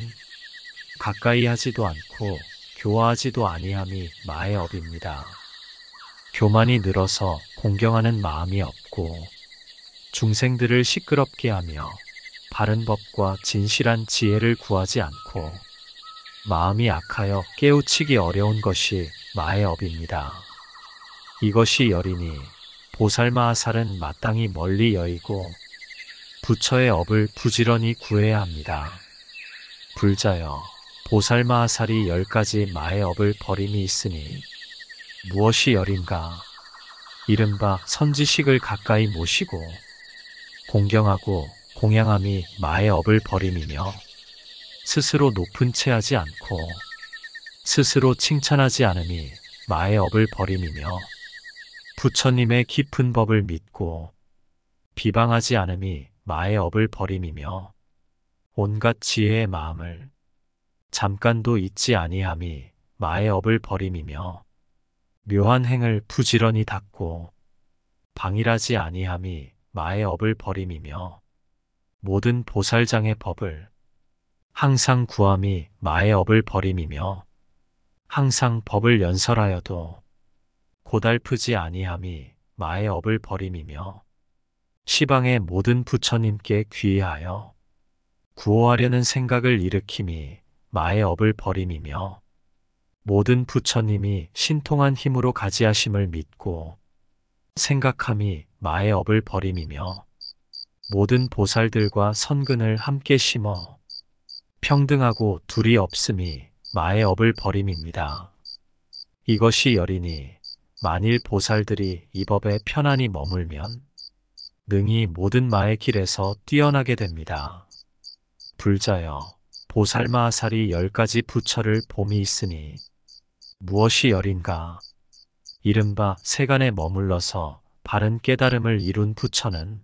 가까이 하지도 않고 교화하지도 아니함이 마의 업입니다. 교만이 늘어서 공경하는 마음이 없고 중생들을 시끄럽게 하며 바른 법과 진실한 지혜를 구하지 않고 마음이 악하여 깨우치기 어려운 것이 마의 업입니다. 이것이 열이니 보살마하살은 마땅히 멀리 여의고 부처의 업을 부지런히 구해야 합니다. 불자여 보살마하살이 열 가지 마의 업을 버림이 있으니 무엇이 여린가 이른바 선지식을 가까이 모시고 공경하고 공양함이 마의 업을 버림이며 스스로 높은 채하지 않고 스스로 칭찬하지 않음이 마의 업을 버림이며 부처님의 깊은 법을 믿고 비방하지 않음이 마의 업을 버림이며 온갖 지혜의 마음을 잠깐도 잊지 아니함이 마의 업을 버림이며 묘한 행을 부지런히 닦고 방일하지 아니함이 마의 업을 버림이며 모든 보살장의 법을 항상 구함이 마의 업을 버림이며 항상 법을 연설하여도 고달프지 아니함이 마의 업을 버림이며 시방의 모든 부처님께 귀하여 의 구호하려는 생각을 일으킴이 마의 업을 버림이며 모든 부처님이 신통한 힘으로 가지하심을 믿고 생각함이 마의 업을 버림이며 모든 보살들과 선근을 함께 심어 평등하고 둘이 없음이 마의 업을 버림입니다. 이것이 열이니 만일 보살들이 이 법에 편안히 머물면 능히 모든 마의 길에서 뛰어나게 됩니다. 불자여 보살마하살이 열 가지 부처를 봄이 있으니 무엇이 열인가? 이른바 세간에 머물러서 바른 깨달음을 이룬 부처는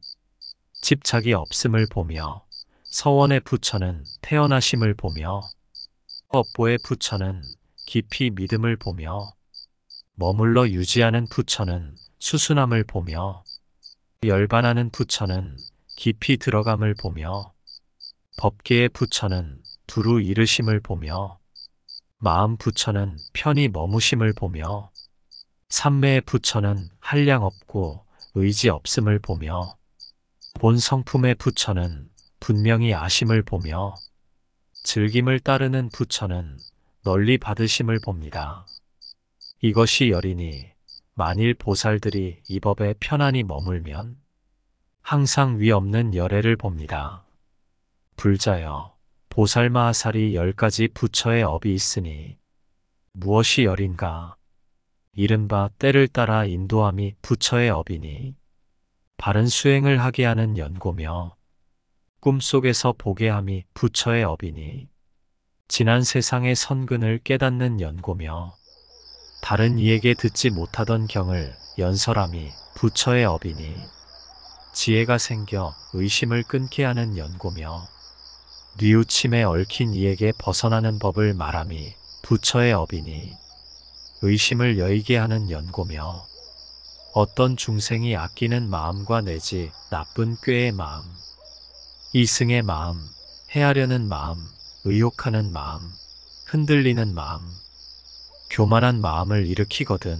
집착이 없음을 보며 서원의 부처는 태어나심을 보며 업보의 부처는 깊이 믿음을 보며 머물러 유지하는 부처는 수순함을 보며 열반하는 부처는 깊이 들어감을 보며 법계의 부처는 두루 이르심을 보며 마음 부처는 편히 머무심을 보며 삼매의 부처는 한량 없고 의지 없음을 보며 본 성품의 부처는 분명히 아심을 보며 즐김을 따르는 부처는 널리 받으심을 봅니다. 이것이 열이니 만일 보살들이 이 법에 편안히 머물면 항상 위없는 열애를 봅니다. 불자여 보살마하살이 열 가지 부처의 업이 있으니 무엇이 열인가? 이른바 때를 따라 인도함이 부처의 업이니 바른 수행을 하게 하는 연고며 꿈속에서 보게 함이 부처의 업이니 지난 세상의 선근을 깨닫는 연고며 다른 이에게 듣지 못하던 경을 연설함이 부처의 업이니 지혜가 생겨 의심을 끊게 하는 연고며 뉘우침에 얽힌 이에게 벗어나는 법을 말함이 부처의 업이니 의심을 여의게 하는 연고며 어떤 중생이 아끼는 마음과 내지 나쁜 꾀의 마음, 이승의 마음, 해하려는 마음, 의욕하는 마음, 흔들리는 마음, 교만한 마음을 일으키거든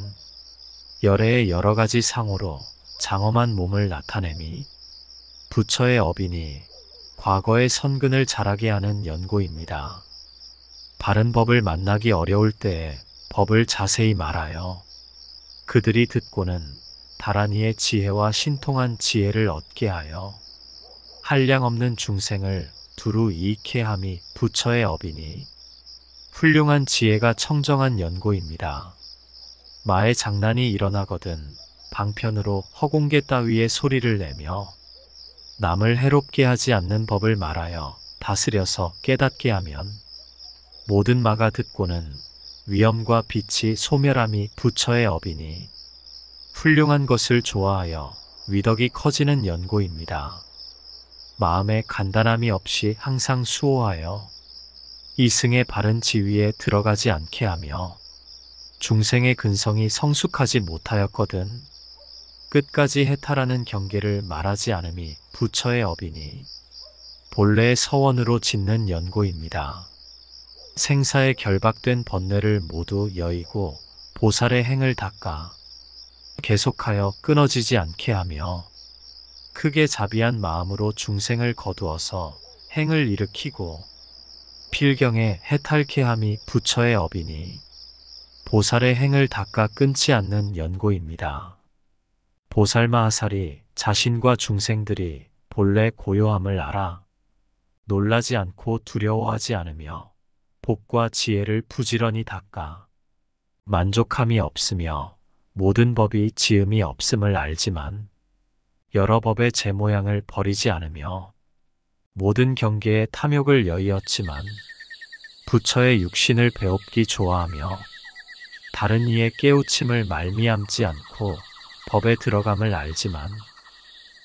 열애의 여러 가지 상호로 장엄한 몸을 나타내미 부처의 업이니 과거의 선근을 자라게 하는 연고입니다. 바른 법을 만나기 어려울 때에 법을 자세히 말하여 그들이 듣고는 다란이의 지혜와 신통한 지혜를 얻게 하여 한량 없는 중생을 두루 이익해 함이 부처의 업이니 훌륭한 지혜가 청정한 연고입니다. 마의 장난이 일어나거든 방편으로 허공계 따위의 소리를 내며 남을 해롭게 하지 않는 법을 말하여 다스려서 깨닫게 하면 모든 마가 듣고는 위엄과 빛이 소멸함이 부처의 업이니 훌륭한 것을 좋아하여 위덕이 커지는 연고입니다. 마음의 간단함이 없이 항상 수호하여 이승의 바른 지위에 들어가지 않게 하며 중생의 근성이 성숙하지 못하였거든 끝까지 해탈하는 경계를 말하지 않음이 부처의 업이니 본래 서원으로 짓는 연고입니다. 생사에 결박된 번뇌를 모두 여의고 보살의 행을 닦아 계속하여 끊어지지 않게 하며 크게 자비한 마음으로 중생을 거두어서 행을 일으키고 필경에 해탈케 함이 부처의 업이니 보살의 행을 닦아 끊지 않는 연고입니다. 보살마하살이 자신과 중생들이 본래 고요함을 알아 놀라지 않고 두려워하지 않으며 복과 지혜를 부지런히 닦아 만족함이 없으며 모든 법이 지음이 없음을 알지만 여러 법의 제 모양을 버리지 않으며 모든 경계에 탐욕을 여의었지만 부처의 육신을 배웁기 좋아하며 다른 이의 깨우침을 말미암지 않고 법에 들어감을 알지만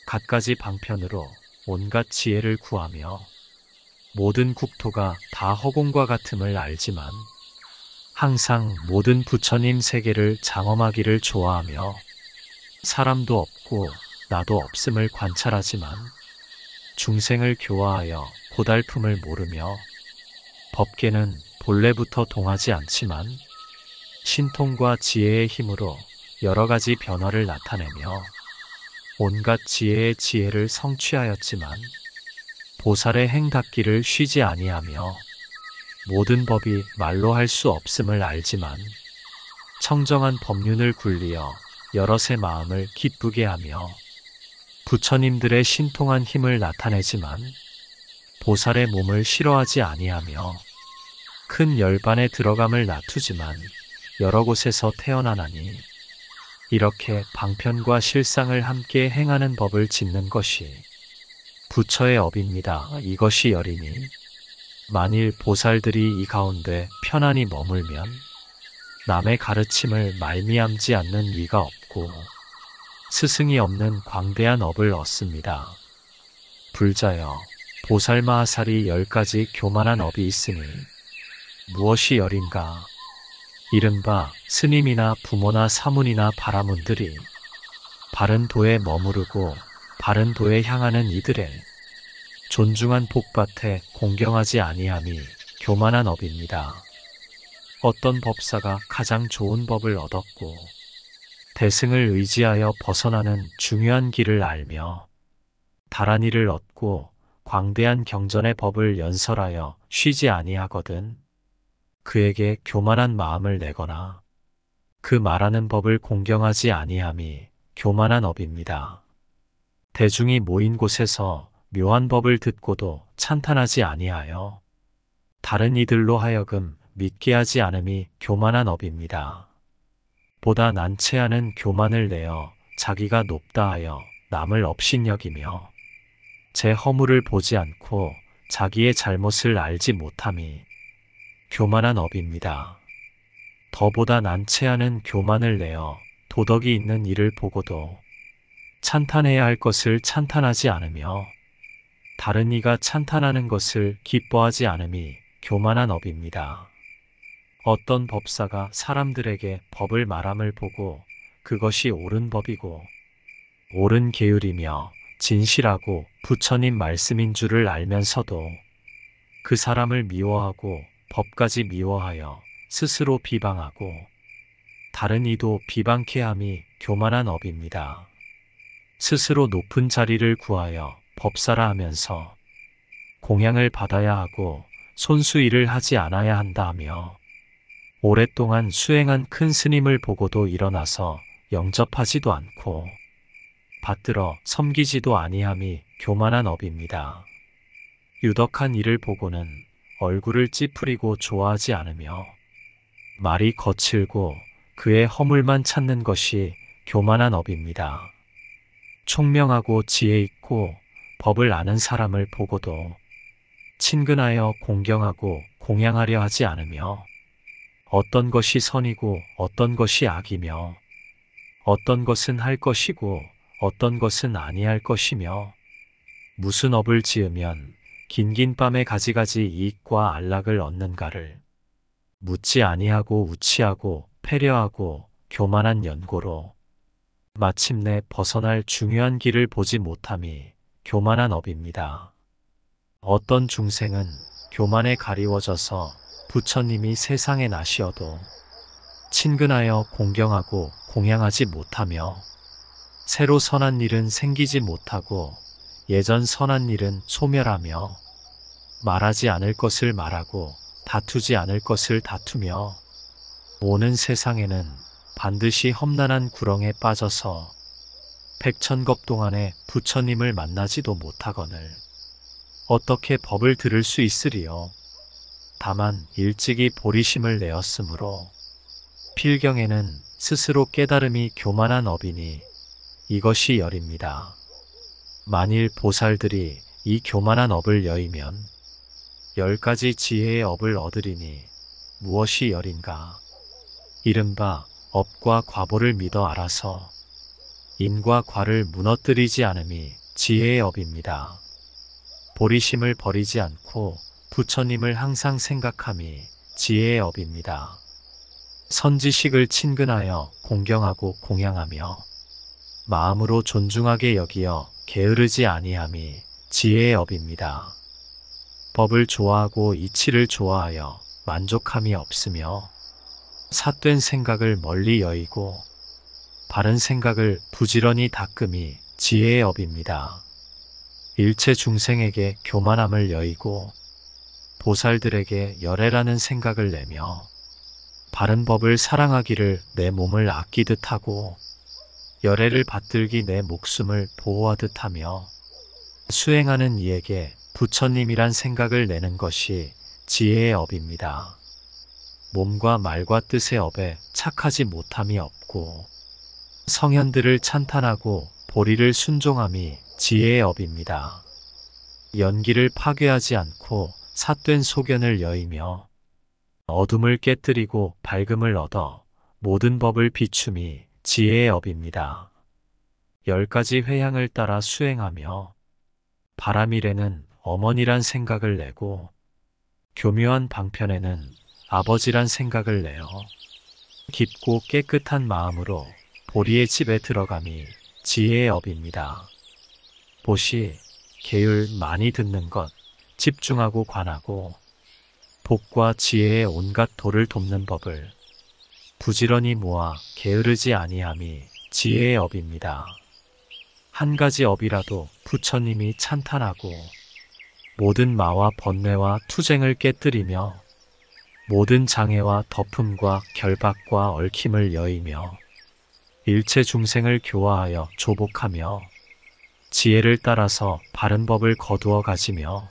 갖가지 방편으로 온갖 지혜를 구하며 모든 국토가 다 허공과 같음을 알지만 항상 모든 부처님 세계를 장엄하기를 좋아하며 사람도 없고 나도 없음을 관찰하지만 중생을 교화하여 고달픔을 모르며 법계는 본래부터 동하지 않지만 신통과 지혜의 힘으로 여러 가지 변화를 나타내며 온갖 지혜의 지혜를 성취하였지만 보살의 행닫기를 쉬지 아니하며 모든 법이 말로 할 수 없음을 알지만 청정한 법륜을 굴리어 여럿의 마음을 기쁘게 하며 부처님들의 신통한 힘을 나타내지만 보살의 몸을 싫어하지 아니하며 큰 열반에 들어감을 낮추지만 여러 곳에서 태어나나니 이렇게 방편과 실상을 함께 행하는 법을 짓는 것이 부처의 업입니다. 이것이 열이니 만일 보살들이 이 가운데 편안히 머물면 남의 가르침을 말미암지 않는 위가 없고 스승이 없는 광대한 업을 얻습니다. 불자여 보살마하살이 열 가지 교만한 업이 있으니 무엇이 열인가 이른바 스님이나 부모나 사문이나 바라문들이 바른 도에 머무르고 바른 도에 향하는 이들의 존중한 복밭에 공경하지 아니함이 교만한 업입니다. 어떤 법사가 가장 좋은 법을 얻었고 대승을 의지하여 벗어나는 중요한 길을 알며 다란 이를 얻고 광대한 경전의 법을 연설하여 쉬지 아니하거든 그에게 교만한 마음을 내거나 그 말하는 법을 공경하지 아니함이 교만한 업입니다. 대중이 모인 곳에서 묘한 법을 듣고도 찬탄하지 아니하여 다른 이들로 하여금 믿게 하지 않음이 교만한 업입니다. 보다 난체하는 교만을 내어 자기가 높다 하여 남을 업신여기며 제 허물을 보지 않고 자기의 잘못을 알지 못함이 교만한 업입니다. 더보다 난치하는 교만을 내어 도덕이 있는 일을 보고도 찬탄해야 할 것을 찬탄하지 않으며 다른 이가 찬탄하는 것을 기뻐하지 않음이 교만한 업입니다. 어떤 법사가 사람들에게 법을 말함을 보고 그것이 옳은 법이고 옳은 계율이며 진실하고 부처님 말씀인 줄을 알면서도 그 사람을 미워하고 법까지 미워하여 스스로 비방하고 다른 이도 비방케 함이 교만한 업입니다. 스스로 높은 자리를 구하여 법사라 하면서 공양을 받아야 하고 손수 일을 하지 않아야 한다 며 오랫동안 수행한 큰 스님을 보고도 일어나서 영접하지도 않고 받들어 섬기지도 아니함이 교만한 업입니다. 유덕한 이를 보고는 얼굴을 찌푸리고 좋아하지 않으며 말이 거칠고 그의 허물만 찾는 것이 교만한 업입니다. 총명하고 지혜 있고 법을 아는 사람을 보고도 친근하여 공경하고 공양하려 하지 않으며 어떤 것이 선이고 어떤 것이 악이며 어떤 것은 할 것이고 어떤 것은 아니할 것이며 무슨 업을 지으면 긴긴 밤에 가지가지 이익과 안락을 얻는가를 묻지 아니하고 우치하고 패려하고 교만한 연고로 마침내 벗어날 중요한 길을 보지 못함이 교만한 업입니다. 어떤 중생은 교만에 가리워져서 부처님이 세상에 나시어도 친근하여 공경하고 공양하지 못하며 새로 선한 일은 생기지 못하고 예전 선한 일은 소멸하며 말하지 않을 것을 말하고 다투지 않을 것을 다투며 오는 세상에는 반드시 험난한 구렁에 빠져서 백천겁 동안에 부처님을 만나지도 못하거늘 어떻게 법을 들을 수 있으리요. 다만 일찍이 보리심을 내었으므로 필경에는 스스로 깨달음이 교만한 업이니 이것이 열입니다. 만일 보살들이 이 교만한 업을 여이면열 가지 지혜의 업을 얻으리니 무엇이 열인가? 이른바 업과 과보를 믿어 알아서 인과 과를 무너뜨리지 않음이 지혜의 업입니다. 보리심을 버리지 않고 부처님을 항상 생각함이 지혜의 업입니다. 선지식을 친근하여 공경하고 공양하며 마음으로 존중하게 여기어 게으르지 아니함이 지혜의 업입니다. 법을 좋아하고 이치를 좋아하여 만족함이 없으며 삿된 생각을 멀리 여의고 바른 생각을 부지런히 닦음이 지혜의 업입니다. 일체 중생에게 교만함을 여의고 보살들에게 열애라는 생각을 내며 바른 법을 사랑하기를 내 몸을 아끼듯 하고 열애를 받들기 내 목숨을 보호하듯 하며 수행하는 이에게 부처님이란 생각을 내는 것이 지혜의 업입니다. 몸과 말과 뜻의 업에 착하지 못함이 없고 성현들을 찬탄하고 보리를 순종함이 지혜의 업입니다. 연기를 파괴하지 않고 삿된 소견을 여의며 어둠을 깨뜨리고 밝음을 얻어 모든 법을 비춤이 지혜의 업입니다. 열 가지 회향을 따라 수행하며 바람일에는 어머니란 생각을 내고 교묘한 방편에는 아버지란 생각을 내어 깊고 깨끗한 마음으로 보리의 집에 들어감이 지혜의 업입니다. 보시, 계율 많이 듣는 것, 집중하고 관하고 복과 지혜의 온갖 도를 돕는 법을 부지런히 모아 게으르지 아니함이 지혜의 업입니다. 한 가지 업이라도 부처님이 찬탄하고 모든 마와 번뇌와 투쟁을 깨뜨리며 모든 장애와 덮음과 결박과 얽힘을 여의며 일체 중생을 교화하여 조복하며 지혜를 따라서 바른 법을 거두어 가지며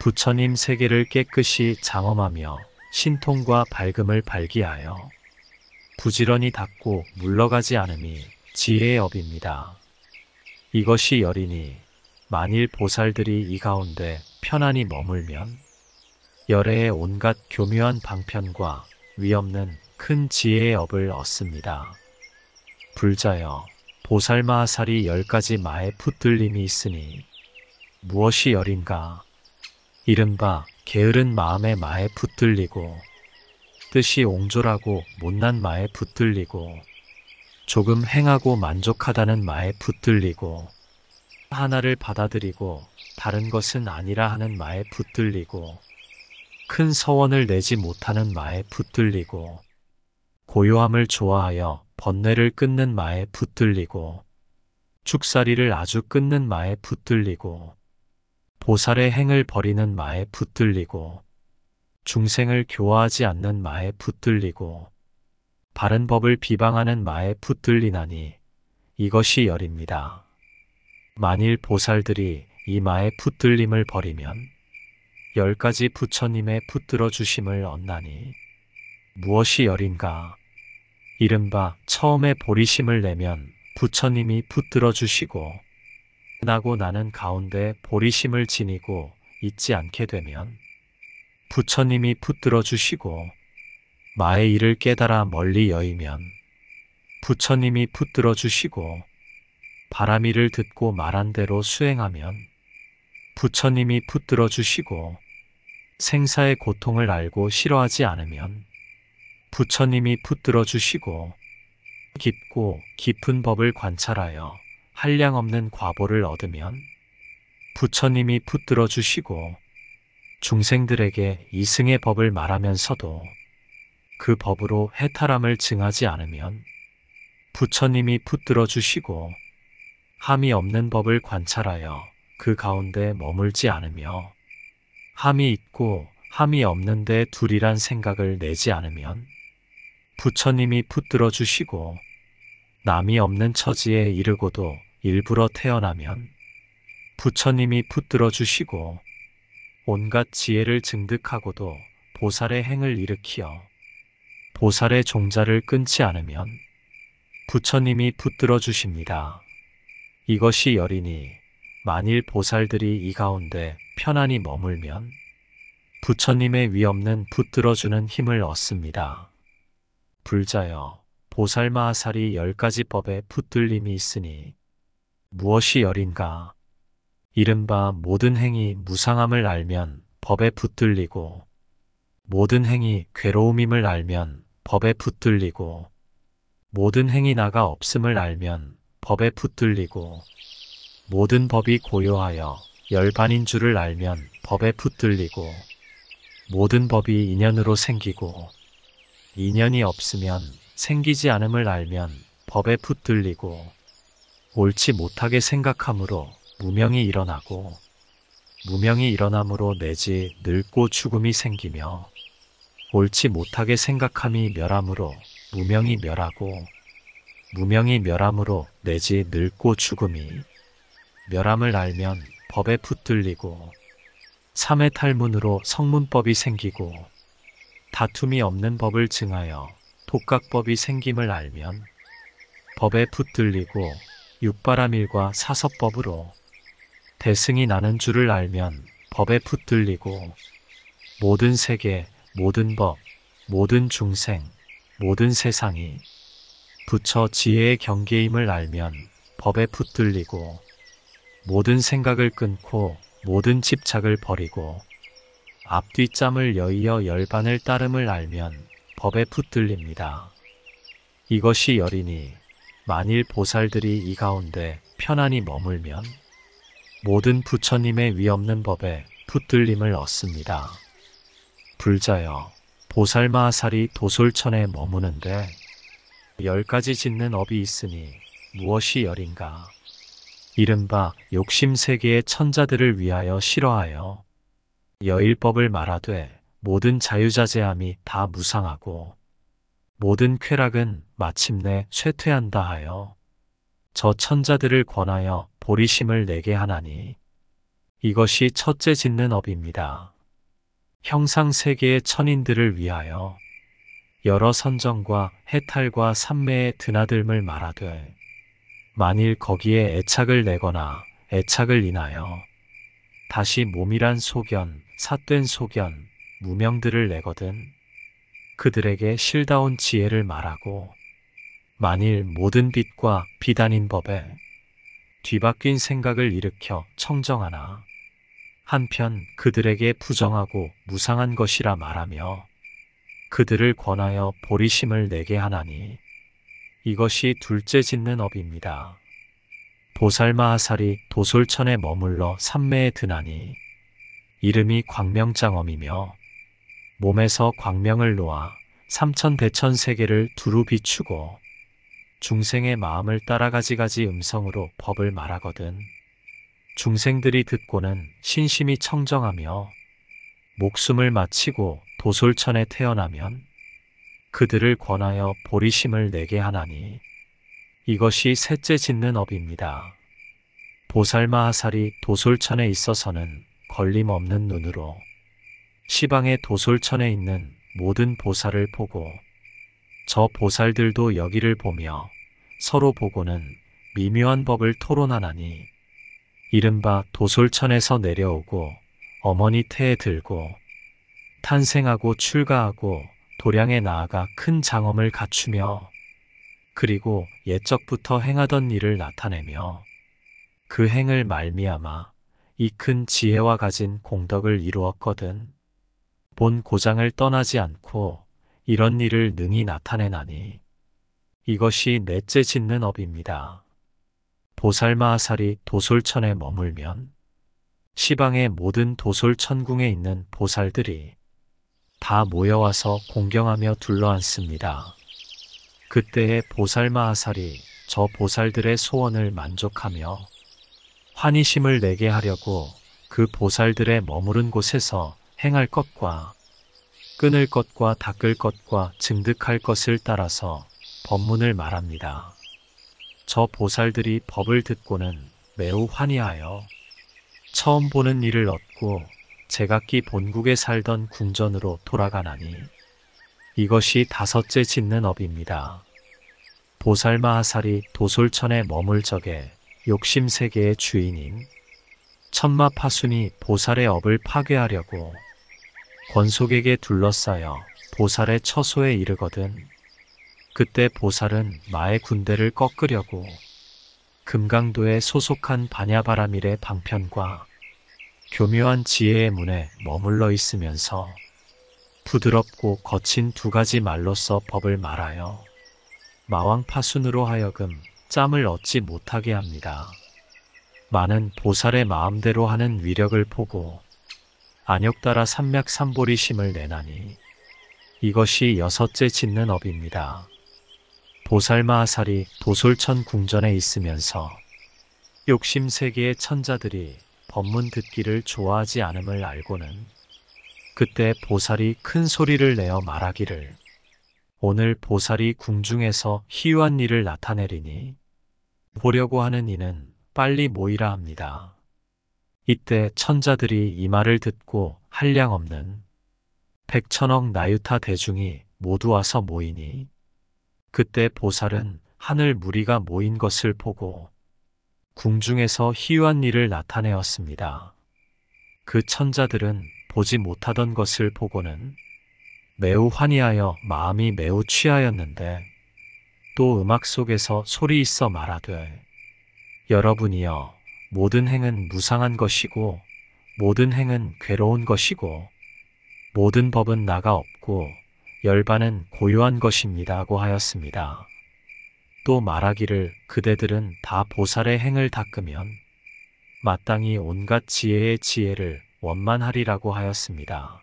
부처님 세계를 깨끗이 장엄하며 신통과 밝음을 발기하여 부지런히 닦고 물러가지 않음이 지혜의 업입니다. 이것이 열이니 만일 보살들이 이 가운데 편안히 머물면 열애의 온갖 교묘한 방편과 위없는 큰 지혜의 업을 얻습니다. 불자여 보살마하살이 열 가지 마의 풋들림이 있으니 무엇이 열인가? 이른바 게으른 마음의 마에 붙들리고 뜻이 옹졸하고 못난 마에 붙들리고 조금 행하고 만족하다는 마에 붙들리고 하나를 받아들이고 다른 것은 아니라 하는 마에 붙들리고 큰 서원을 내지 못하는 마에 붙들리고 고요함을 좋아하여 번뇌를 끊는 마에 붙들리고 축사리를 아주 끊는 마에 붙들리고 보살의 행을 버리는 마에 붙들리고 중생을 교화하지 않는 마에 붙들리고 바른 법을 비방하는 마에 붙들리나니 이것이 열입니다. 만일 보살들이 이 마에 붙들림을 버리면 열 가지 부처님의 붙들어 주심을 얻나니 무엇이 열인가? 이른바 처음에 보리심을 내면 부처님이 붙들어 주시고 나고 나는 가운데 보리심을 지니고 있지 않게 되면 부처님이 붙들어 주시고 마의 일을 깨달아 멀리 여이면 부처님이 붙들어 주시고 바람이를 듣고 말한 대로 수행하면 부처님이 붙들어 주시고 생사의 고통을 알고 싫어하지 않으면 부처님이 붙들어 주시고 깊고 깊은 법을 관찰하여 한량없는 과보를 얻으면 부처님이 붙들어 주시고 중생들에게 이승의 법을 말하면서도 그 법으로 해탈함을 증하지 않으면 부처님이 붙들어 주시고 함이 없는 법을 관찰하여 그 가운데 머물지 않으며 함이 있고 함이 없는데 둘이란 생각을 내지 않으면 부처님이 붙들어 주시고 남이 없는 처지에 이르고도 일부러 태어나면 부처님이 붙들어 주시고 온갖 지혜를 증득하고도 보살의 행을 일으키어 보살의 종자를 끊지 않으면 부처님이 붙들어 주십니다. 이것이 열이니 만일 보살들이 이 가운데 편안히 머물면 부처님의 위없는 붙들어주는 힘을 얻습니다. 불자여 보살마하살이 열 가지 법에 붙들림이 있으니 무엇이 열인가 이른바 모든 행위 무상함을 알면 법에 붙들리고 모든 행위 괴로움임을 알면 법에 붙들리고 모든 행위나가 없음을 알면 법에 붙들리고 모든 법이 고요하여 열반인 줄을 알면 법에 붙들리고 모든 법이 인연으로 생기고 인연이 없으면 생기지 않음을 알면 법에 붙들리고 옳지 못하게 생각함으로 무명이 일어나고 무명이 일어남으로 내지 늙고 죽음이 생기며 옳지 못하게 생각함이 멸함으로 무명이 멸하고 무명이 멸함으로 내지 늙고 죽음이 멸함을 알면 법에 붙들리고 삼의 탈문으로 성문법이 생기고 다툼이 없는 법을 증하여 독각법이 생김을 알면 법에 붙들리고 육바라밀과 사서법으로 대승이 나는 줄을 알면 법에 붙들리고 모든 세계, 모든 법, 모든 중생, 모든 세상이 부처 지혜의 경계임을 알면 법에 붙들리고 모든 생각을 끊고 모든 집착을 버리고 앞뒤짬을 여의어 열반을 따름을 알면 법에 붙들립니다. 이것이 열이니 만일 보살들이 이 가운데 편안히 머물면 모든 부처님의 위없는 법에 붙들림을 얻습니다. 불자여 보살마하살이 도솔천에 머무는데 열 가지 짓는 업이 있으니 무엇이 열인가? 이른바 욕심 세계의 천자들을 위하여 싫어하여 여일법을 말하되 모든 자유자재함이 다 무상하고 모든 쾌락은 마침내 쇠퇴한다 하여 저 천자들을 권하여 보리심을 내게 하나니 이것이 첫째 짓는 업입니다. 형상 세계의 천인들을 위하여 여러 선정과 해탈과 산매의 드나들을 말하되 만일 거기에 애착을 내거나 애착을 인하여 다시 몸이란 소견, 삿된 소견, 무명들을 내거든 그들에게 실다운 지혜를 말하고 만일 모든 빛과 비단인 법에 뒤바뀐 생각을 일으켜 청정하나 한편 그들에게 부정하고 무상한 것이라 말하며 그들을 권하여 보리심을 내게 하나니 이것이 둘째 짓는 업입니다. 보살마하살이 도솔천에 머물러 삼매에 드나니 이름이 광명장엄이며 몸에서 광명을 놓아 삼천 대천 세계를 두루 비추고 중생의 마음을 따라 가지가지 음성으로 법을 말하거든. 중생들이 듣고는 신심이 청정하며 목숨을 마치고 도솔천에 태어나면 그들을 권하여 보리심을 내게 하나니 이것이 셋째 짓는 업입니다. 보살마하살이 도솔천에 있어서는 걸림없는 눈으로 시방의 도솔천에 있는 모든 보살을 보고 저 보살들도 여기를 보며 서로 보고는 미묘한 법을 토론하나니 이른바 도솔천에서 내려오고 어머니 태에 들고 탄생하고 출가하고 도량에 나아가 큰 장엄을 갖추며 그리고 옛적부터 행하던 일을 나타내며 그 행을 말미암아 이 큰 지혜와 가진 공덕을 이루었거든 본 고장을 떠나지 않고 이런 일을 능히 나타내나니 이것이 넷째 짓는 업입니다. 보살마하살이 도솔천에 머물면 시방의 모든 도솔천궁에 있는 보살들이 다 모여와서 공경하며 둘러앉습니다. 그때의 보살마하살이 저 보살들의 소원을 만족하며 환희심을 내게 하려고 그 보살들의 머무른 곳에서 행할 것과 끊을 것과 닦을 것과 증득할 것을 따라서 법문을 말합니다. 저 보살들이 법을 듣고는 매우 환희하여 처음 보는 일을 얻고 제각기 본국에 살던 궁전으로 돌아가나니 이것이 다섯째 짓는 업입니다. 보살마하살이 도솔천에 머물 적에 욕심 세계의 주인인 천마파순이 보살의 업을 파괴하려고 권속에게 둘러싸여 보살의 처소에 이르거든 그때 보살은 마의 군대를 꺾으려고 금강도에 소속한 반야바라밀의 방편과 교묘한 지혜의 문에 머물러 있으면서 부드럽고 거친 두 가지 말로써 법을 말하여 마왕 파순으로 하여금 짬을 얻지 못하게 합니다. 많은 보살의 마음대로 하는 위력을 보고 안역 따라 산맥 삼보리 심을 내나니 이것이 여섯째 짓는 업입니다. 보살마하살이 도솔천 궁전에 있으면서 욕심 세계의 천자들이 법문 듣기를 좋아하지 않음을 알고는 그때 보살이 큰 소리를 내어 말하기를 오늘 보살이 궁중에서 희유한 일을 나타내리니 보려고 하는 이는 빨리 모이라 합니다. 이때 천자들이 이 말을 듣고 한량 없는 백천억 나유타 대중이 모두 와서 모이니 그때 보살은 하늘 무리가 모인 것을 보고 궁중에서 희유한 일을 나타내었습니다. 그 천자들은 보지 못하던 것을 보고는 매우 환희하여 마음이 매우 취하였는데 또 음악 속에서 소리 있어 말하되 여러분이여 모든 행은 무상한 것이고 모든 행은 괴로운 것이고 모든 법은 나가 없고 열반은 고요한 것입니다. 고 하였습니다. 또 말하기를 그대들은 다 보살의 행을 닦으면 마땅히 온갖 지혜의 지혜를 원만하리라고 하였습니다.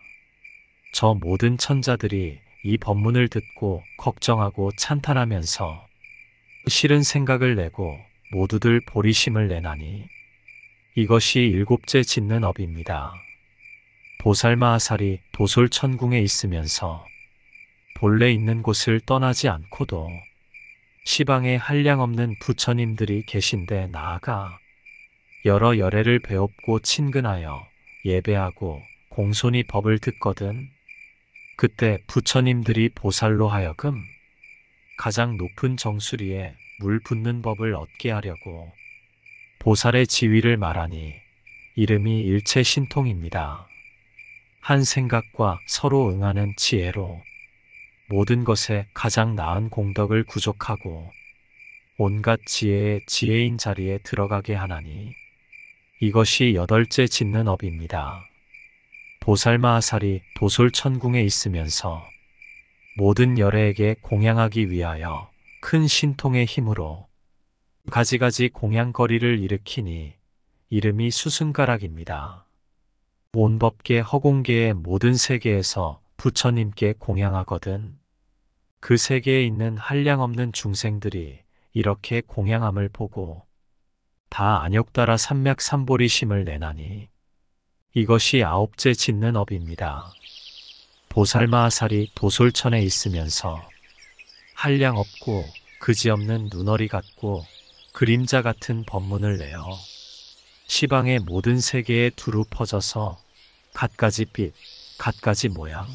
저 모든 천자들이 이 법문을 듣고 걱정하고 찬탄하면서 싫은 생각을 내고 모두들 보리심을 내나니 이것이 일곱째 짓는 업입니다. 보살마하살이 도솔천궁에 있으면서 본래 있는 곳을 떠나지 않고도 시방에 한량없는 부처님들이 계신데 나아가 여러 열애를 배웁고 친근하여 예배하고 공손히 법을 듣거든 그때 부처님들이 보살로 하여금 가장 높은 정수리에 물 붓는 법을 얻게 하려고 보살의 지위를 말하니 이름이 일체 신통입니다. 한 생각과 서로 응하는 지혜로 모든 것에 가장 나은 공덕을 구족하고 온갖 지혜의 지혜인 자리에 들어가게 하나니 이것이 여덟째 짓는 업입니다. 보살마하살이 도솔천궁에 있으면서 모든 열애에게 공양하기 위하여 큰 신통의 힘으로 가지가지 공양거리를 일으키니 이름이 수승가락입니다. 온 법계 허공계의 모든 세계에서 부처님께 공양하거든 그 세계에 있는 한량없는 중생들이 이렇게 공양함을 보고 다 안욕따라 산맥 삼보리 심을 내나니 이것이 아홉째 짓는 업입니다. 보살마하살이 도솔천에 있으면서 한량없고 그지없는 눈어리 같고 그림자 같은 법문을 내어 시방의 모든 세계에 두루 퍼져서 갖가지 빛, 갖가지 모양,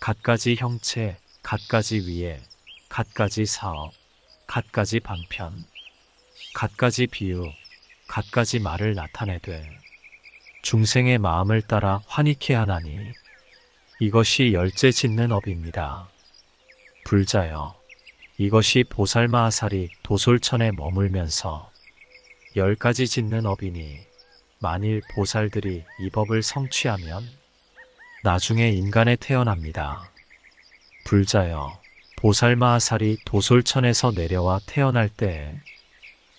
갖가지 형체, 갖가지 위에, 갖가지 사업, 갖가지 방편, 갖가지 비유, 갖가지 말을 나타내되 중생의 마음을 따라 환희케 하나니 이것이 열제 짓는 업입니다. 불자여 이것이 보살마하살이 도솔천에 머물면서 열 가지 짓는 업이니 만일 보살들이 이 법을 성취하면 나중에 인간에 태어납니다. 불자여 보살마하살이 도솔천에서 내려와 태어날 때에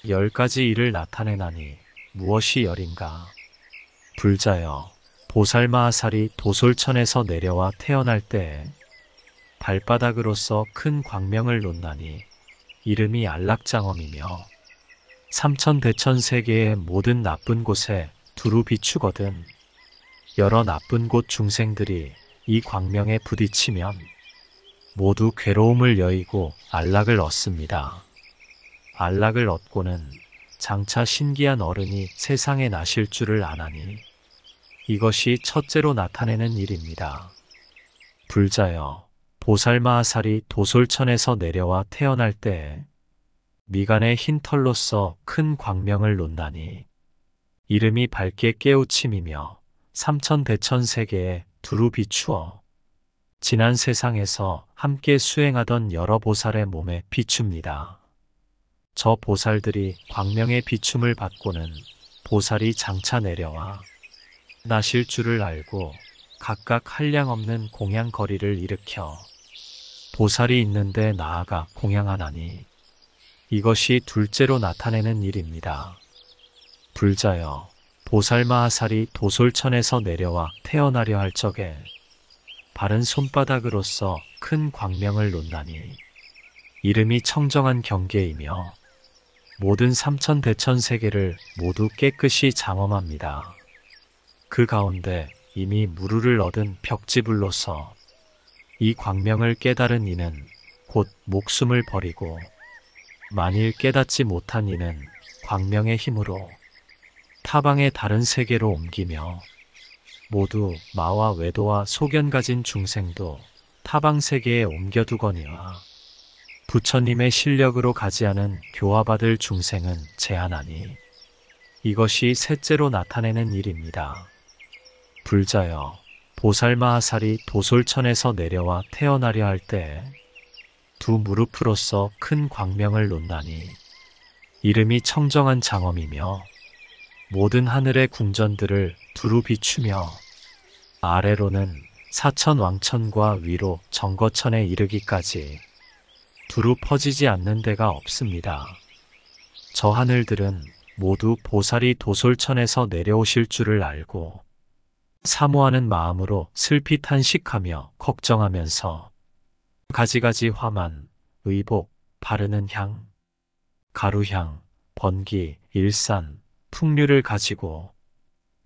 열 가지 일을 나타내나니 무엇이 열인가? 불자여 보살마하살이 도솔천에서 내려와 태어날 때에 발바닥으로서 큰 광명을 놓나니 이름이 안락장엄이며 삼천대천 세계의 모든 나쁜 곳에 두루 비추거든 여러 나쁜 곳 중생들이 이 광명에 부딪히면 모두 괴로움을 여의고 안락을 얻습니다. 안락을 얻고는 장차 신기한 어른이 세상에 나실 줄을 아나니 이것이 첫째로 나타내는 일입니다. 불자여 도살마아살이 도솔천에서 내려와 태어날 때에 미간의 흰 털로서 큰 광명을 논다니 이름이 밝게 깨우침이며 삼천 대천 세계에 두루 비추어 지난 세상에서 함께 수행하던 여러 보살의 몸에 비춥니다. 저 보살들이 광명의 비춤을 받고는 보살이 장차 내려와 나실 줄을 알고 각각 한량 없는 공양 거리를 일으켜 보살이 있는데 나아가 공양하나니 이것이 둘째로 나타내는 일입니다. 불자여 보살마하살이 도솔천에서 내려와 태어나려 할 적에 바른 손바닥으로서 큰 광명을 논다니 이름이 청정한 경계이며 모든 삼천 대천 세계를 모두 깨끗이 장엄합니다. 그 가운데 이미 무루를 얻은 벽지불로서 이 광명을 깨달은 이는 곧 목숨을 버리고 만일 깨닫지 못한 이는 광명의 힘으로 타방의 다른 세계로 옮기며 모두 마와 외도와 소견 가진 중생도 타방 세계에 옮겨두거니와 부처님의 실력으로 가지 않은 교화받을 중생은 제한하니 이것이 셋째로 나타내는 일입니다. 불자여 보살마하살이 도솔천에서 내려와 태어나려 할 때 두 무릎으로서 큰 광명을 논다니 이름이 청정한 장엄이며 모든 하늘의 궁전들을 두루 비추며 아래로는 사천 왕천과 위로 정거천에 이르기까지 두루 퍼지지 않는 데가 없습니다. 저 하늘들은 모두 보살이 도솔천에서 내려오실 줄을 알고 사모하는 마음으로 슬피 탄식하며 걱정하면서 가지가지 화만, 의복, 바르는 향, 가루향, 번기, 일산, 풍류를 가지고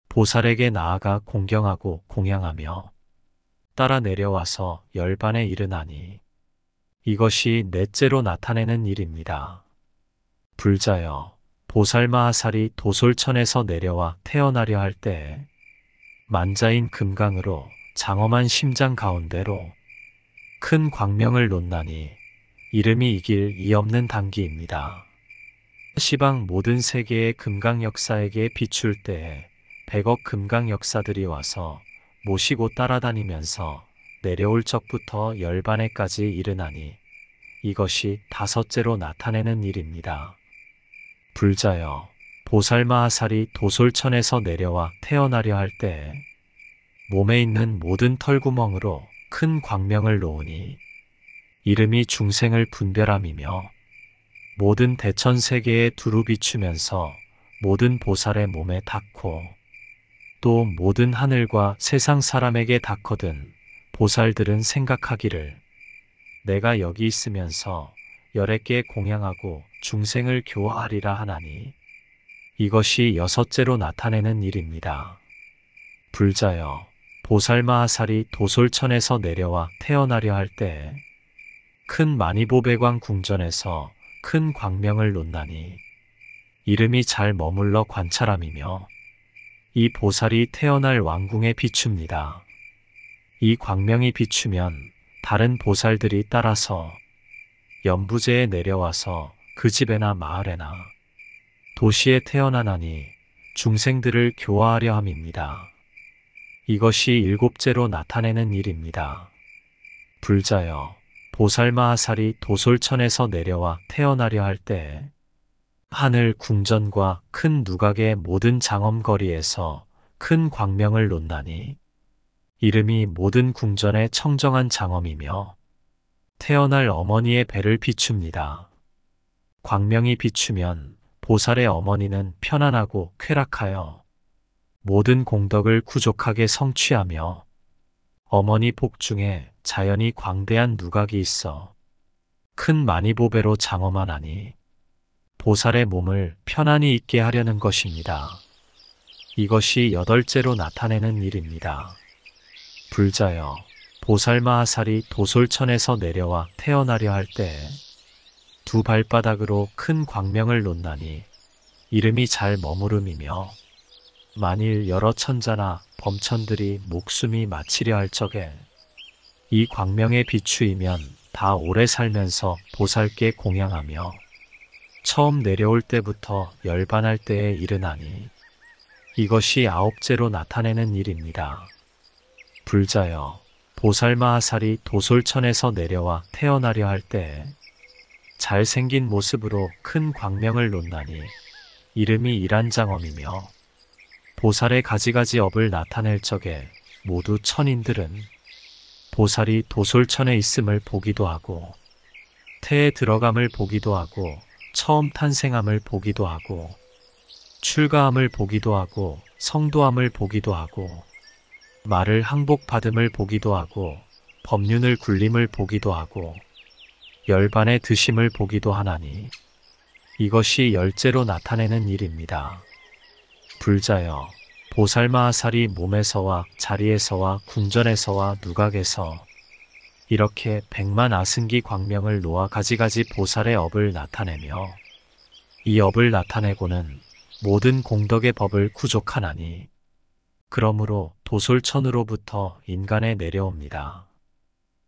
보살에게 나아가 공경하고 공양하며 따라 내려와서 열반에 이르나니 이것이 넷째로 나타내는 일입니다. 불자여 보살마하살이 도솔천에서 내려와 태어나려 할때 만자인 금강으로 장엄한 심장 가운데로 큰 광명을 논나니 이름이 이길 이없는 단기입니다. 시방 모든 세계의 금강 역사에게 비출 때에 백억 금강 역사들이 와서 모시고 따라다니면서 내려올 적부터 열반에까지 이르나니 이것이 다섯째로 나타내는 일입니다. 불자여 보살마하살이 도솔천에서 내려와 태어나려 할 때에 몸에 있는 모든 털구멍으로 큰 광명을 놓으니 이름이 중생을 분별함이며 모든 대천 세계에 두루 비추면서 모든 보살의 몸에 닿고 또 모든 하늘과 세상 사람에게 닿거든 보살들은 생각하기를 내가 여기 있으면서 열애께 공양하고 중생을 교화하리라 하나니 이것이 여섯째로 나타내는 일입니다. 불자여, 보살마하살이 도솔천에서 내려와 태어나려 할 때 큰 마니보배광 궁전에서 큰 광명을 논다니 이름이 잘 머물러 관찰함이며 이 보살이 태어날 왕궁에 비춥니다. 이 광명이 비추면 다른 보살들이 따라서 연부제에 내려와서 그 집에나 마을에나 도시에 태어나나니 중생들을 교화하려 함입니다. 이것이 일곱째로 나타내는 일입니다. 불자여 보살마하살이 도솔천에서 내려와 태어나려 할 때 하늘 궁전과 큰 누각의 모든 장엄거리에서 큰 광명을 논다니 이름이 모든 궁전의 청정한 장엄이며 태어날 어머니의 배를 비춥니다. 광명이 비추면 보살의 어머니는 편안하고 쾌락하여 모든 공덕을 구족하게 성취하며 어머니 복중에 자연이 광대한 누각이 있어 큰 마니보배로 장엄한 하니 보살의 몸을 편안히 있게 하려는 것입니다. 이것이 여덟째로 나타내는 일입니다. 불자여 보살마하살이 도솔천에서 내려와 태어나려 할때 두 발바닥으로 큰 광명을 놓나니 이름이 잘 머무름이며 만일 여러 천자나 범천들이 목숨이 마치려 할 적에 이광명의 비추이면 다 오래 살면서 보살께 공양하며 처음 내려올 때부터 열반할 때에 이르나니 이것이 아홉째로 나타내는 일입니다. 불자여 보살마하살이 도솔천에서 내려와 태어나려 할때 잘생긴 모습으로 큰 광명을 논다니 이름이 이란장엄이며 보살의 가지가지 업을 나타낼 적에 모두 천인들은 보살이 도솔천에 있음을 보기도 하고 태에 들어감을 보기도 하고 처음 탄생함을 보기도 하고 출가함을 보기도 하고 성도함을 보기도 하고 말을 항복받음을 보기도 하고 법륜을 굴림을 보기도 하고 열반의 드심을 보기도 하나니 이것이 열제로 나타내는 일입니다. 불자여 보살마하살이 몸에서와 자리에서와 궁전에서와 누각에서 이렇게 백만 아승기 광명을 놓아 가지가지 보살의 업을 나타내며 이 업을 나타내고는 모든 공덕의 법을 구족하나니 그러므로 도솔천으로부터 인간에 내려옵니다.